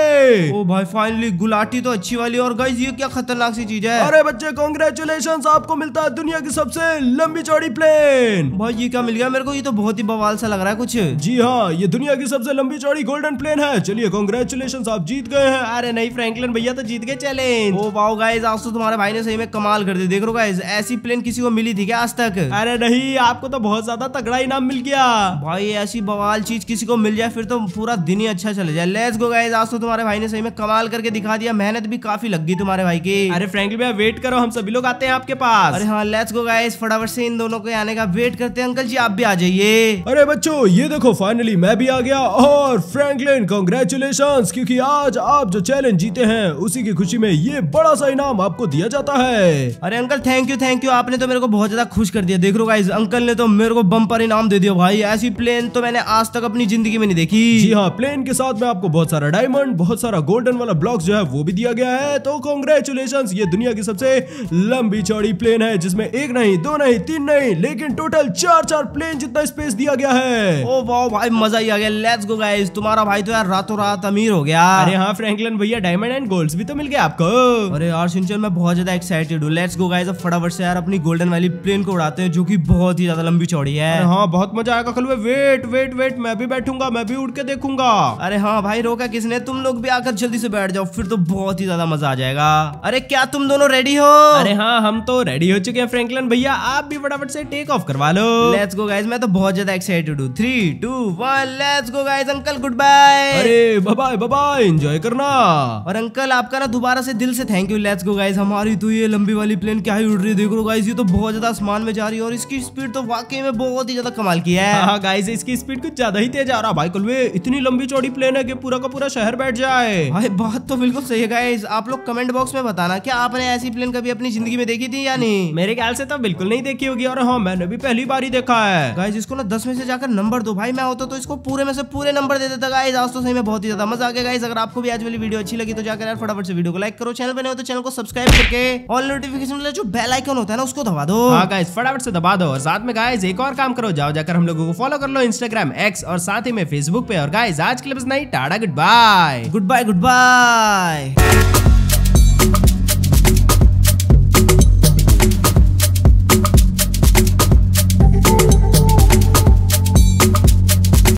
ओ oh भाई फाइनली गुलाटी तो अच्छी वाली और गाइस ये क्या खतरनाक सी चीज है अरे बच्चे कॉन्ग्रेचुलेशन आपको मिलता है दुनिया की सबसे लंबी चौड़ी प्लेन भाई ये क्या मिल गया मेरे को ये तो बहुत ही बवाल सा लग रहा है कुछ जी हाँ ये दुनिया की सबसे लंबी चौड़ी गोल्डन प्लेन है चलिए कॉन्ग्रेचुलेशन आप जीत गए हैं अरे नहीं फ्रैंकलिन भैया तो जीत गए चैलेंज ओ पाओ गाइज आप तुम्हारे भाई ने सही में कमाल कर दी देख रो गाइज ऐसी प्लेन किसी को मिली थी क्या आज तक अरे नहीं आपको तो बहुत ज्यादा तगड़ा इनाम मिल गया भाई ऐसी बवाल चीज किसी को मिल जाए फिर तो पूरा दिन ही अच्छा चले जाए लेट्स गो गाइज आज तो तुम्हारे भाई ने सही में कमाल करके दिखा दिया मेहनत भी काफी लग गई तुम्हारे भाई की अरे फ्रेंकली भैया वेट करो हम सभी लोग आते हैं आपके पास अरे हाँ लेट्स गो गाइज फटाफट से इन दोनों के आने का वेट करते हैं अंकल जी आप भी आ जाइए अरे बच्चो ये देखो फाइनली मैं भी आ गया और फ्रेंकलिन कॉन्ग्रेचुलेशन क्यूँकी आज आप जो चैलेंज जीते हैं उसी की खुशी में ये बड़ा सा इनाम आपको दिया जाता है अरे uncle thank you thank you आपने तो मेरे को बहुत ज्यादा खुश कर दिया देख लो गाइज अंकल ने तो मेरे को बम्पर इनाम दे दिया भाई ऐसी प्लेन तो मैंने आज तक अपनी जिंदगी में नहीं देखी हाँ प्लेन के साथ में आपको बहुत सारा डायमंड बहुत सारा गोल्डन वाला ब्लॉक जो है वो भी दिया गया है तो कॉन्ग्रेचुलेशन ये दुनिया की सबसे लंबी चौड़ी प्लेन है जिसमे एक नहीं दो नहीं तीन नहीं लेकिन टोटल चार चार प्लेन जितना स्पेस दिया गया है ओ वाह भाई मजा ही आ गया लेट्स गो गाइस तुम्हारा भाई तो यार रातों रात अमीर हो गया अरे हाँ फ्रैंकलिन भैया डायमंड एंड गोल्ड्स भी तो मिल गया आपको अरे यार सिंचन मैं बहुत ज़्यादा एक्साइटेड हूँ लेट्स गो गाइज फटाफट से यार अपनी गोल्डन वाली प्लेन को उड़ाते हैं जो कि बहुत ही ज़्यादा लंबी चौड़ी है हाँ बहुत मजा आएगा खलवे वेट वेट वेट मैं भी बैठूंगा मैं भी उड़ के देखूंगा अरे हाँ भाई रोका किसने तुम लोग भी आकर जल्दी से बैठ जाओ फिर तो बहुत ही ज्यादा मजा आ जाएगा अरे क्या तुम दोनों रेडी हो अरे हाँ हम तो रेडी हो चुके हैं फ्रेंकलन भैया आप भी फटाफट से टेक ऑफ करवा लो लेट्स गो गाइज मैं तो बहुत ज्यादा एक्साइटेड हूँ three two one let's go guys uncle good bye अरे बाय बाय एंजॉय करना और अंकल आपका ना दोबारा से दिल से thank you let's go guys हम हमारी तो ये लंबी वाली प्लेन क्या ही उड़ रही है देख लो गाइस ये तो बहुत ज्यादा आसमान में जा रही है और इसकी स्पीड तो वाकई में बहुत ही ज्यादा कमाल की है हाँ गाइस इसकी स्पीड कुछ ज्यादा ही तेज आ रहा भाई कलवे इतनी लंबी चौड़ी प्लेन है कि पूरा का पूरा शहर बैठ जाए भाई बात तो बिल्कुल सही है गाइस आप लोग कमेंट बॉक्स में बताना क्या आपने ऐसी प्लेन कभी अपनी जिंदगी में देखी थी या नहीं मेरे ख्याल से तो बिल्कुल नहीं देखी होगी और हाँ मैंने भी पहली बार ही देखा है गाइज इसको ना दस में से जाकर नंबर दो भाई मैं होता तो इसको पूरे में से पूरे नंबर दे देता गाइज आज तो सही में बहुत ही ज्यादा मजा आ गया गाइज अगर आपको भी आज वाली वीडियो अच्छी लगी तो जाकर यार फटाफट से वीडियो को लाइक करो चैनल पर नहीं हो तो चैनल को सब्सक्राइब करके ऑल नोटिफिकेशन जो बेल आइकन होता है ना उसको दबा दो गाइस हाँ, फटाफट से दबा दो और साथ में गाइस एक और काम करो जाओ जाकर हम लोगों को फॉलो कर लो इंस्टाग्राम एक्स और साथ ही में फेसबुक पे और गाइस आज के लिए बस नहीं टाटा good bye good bye good bye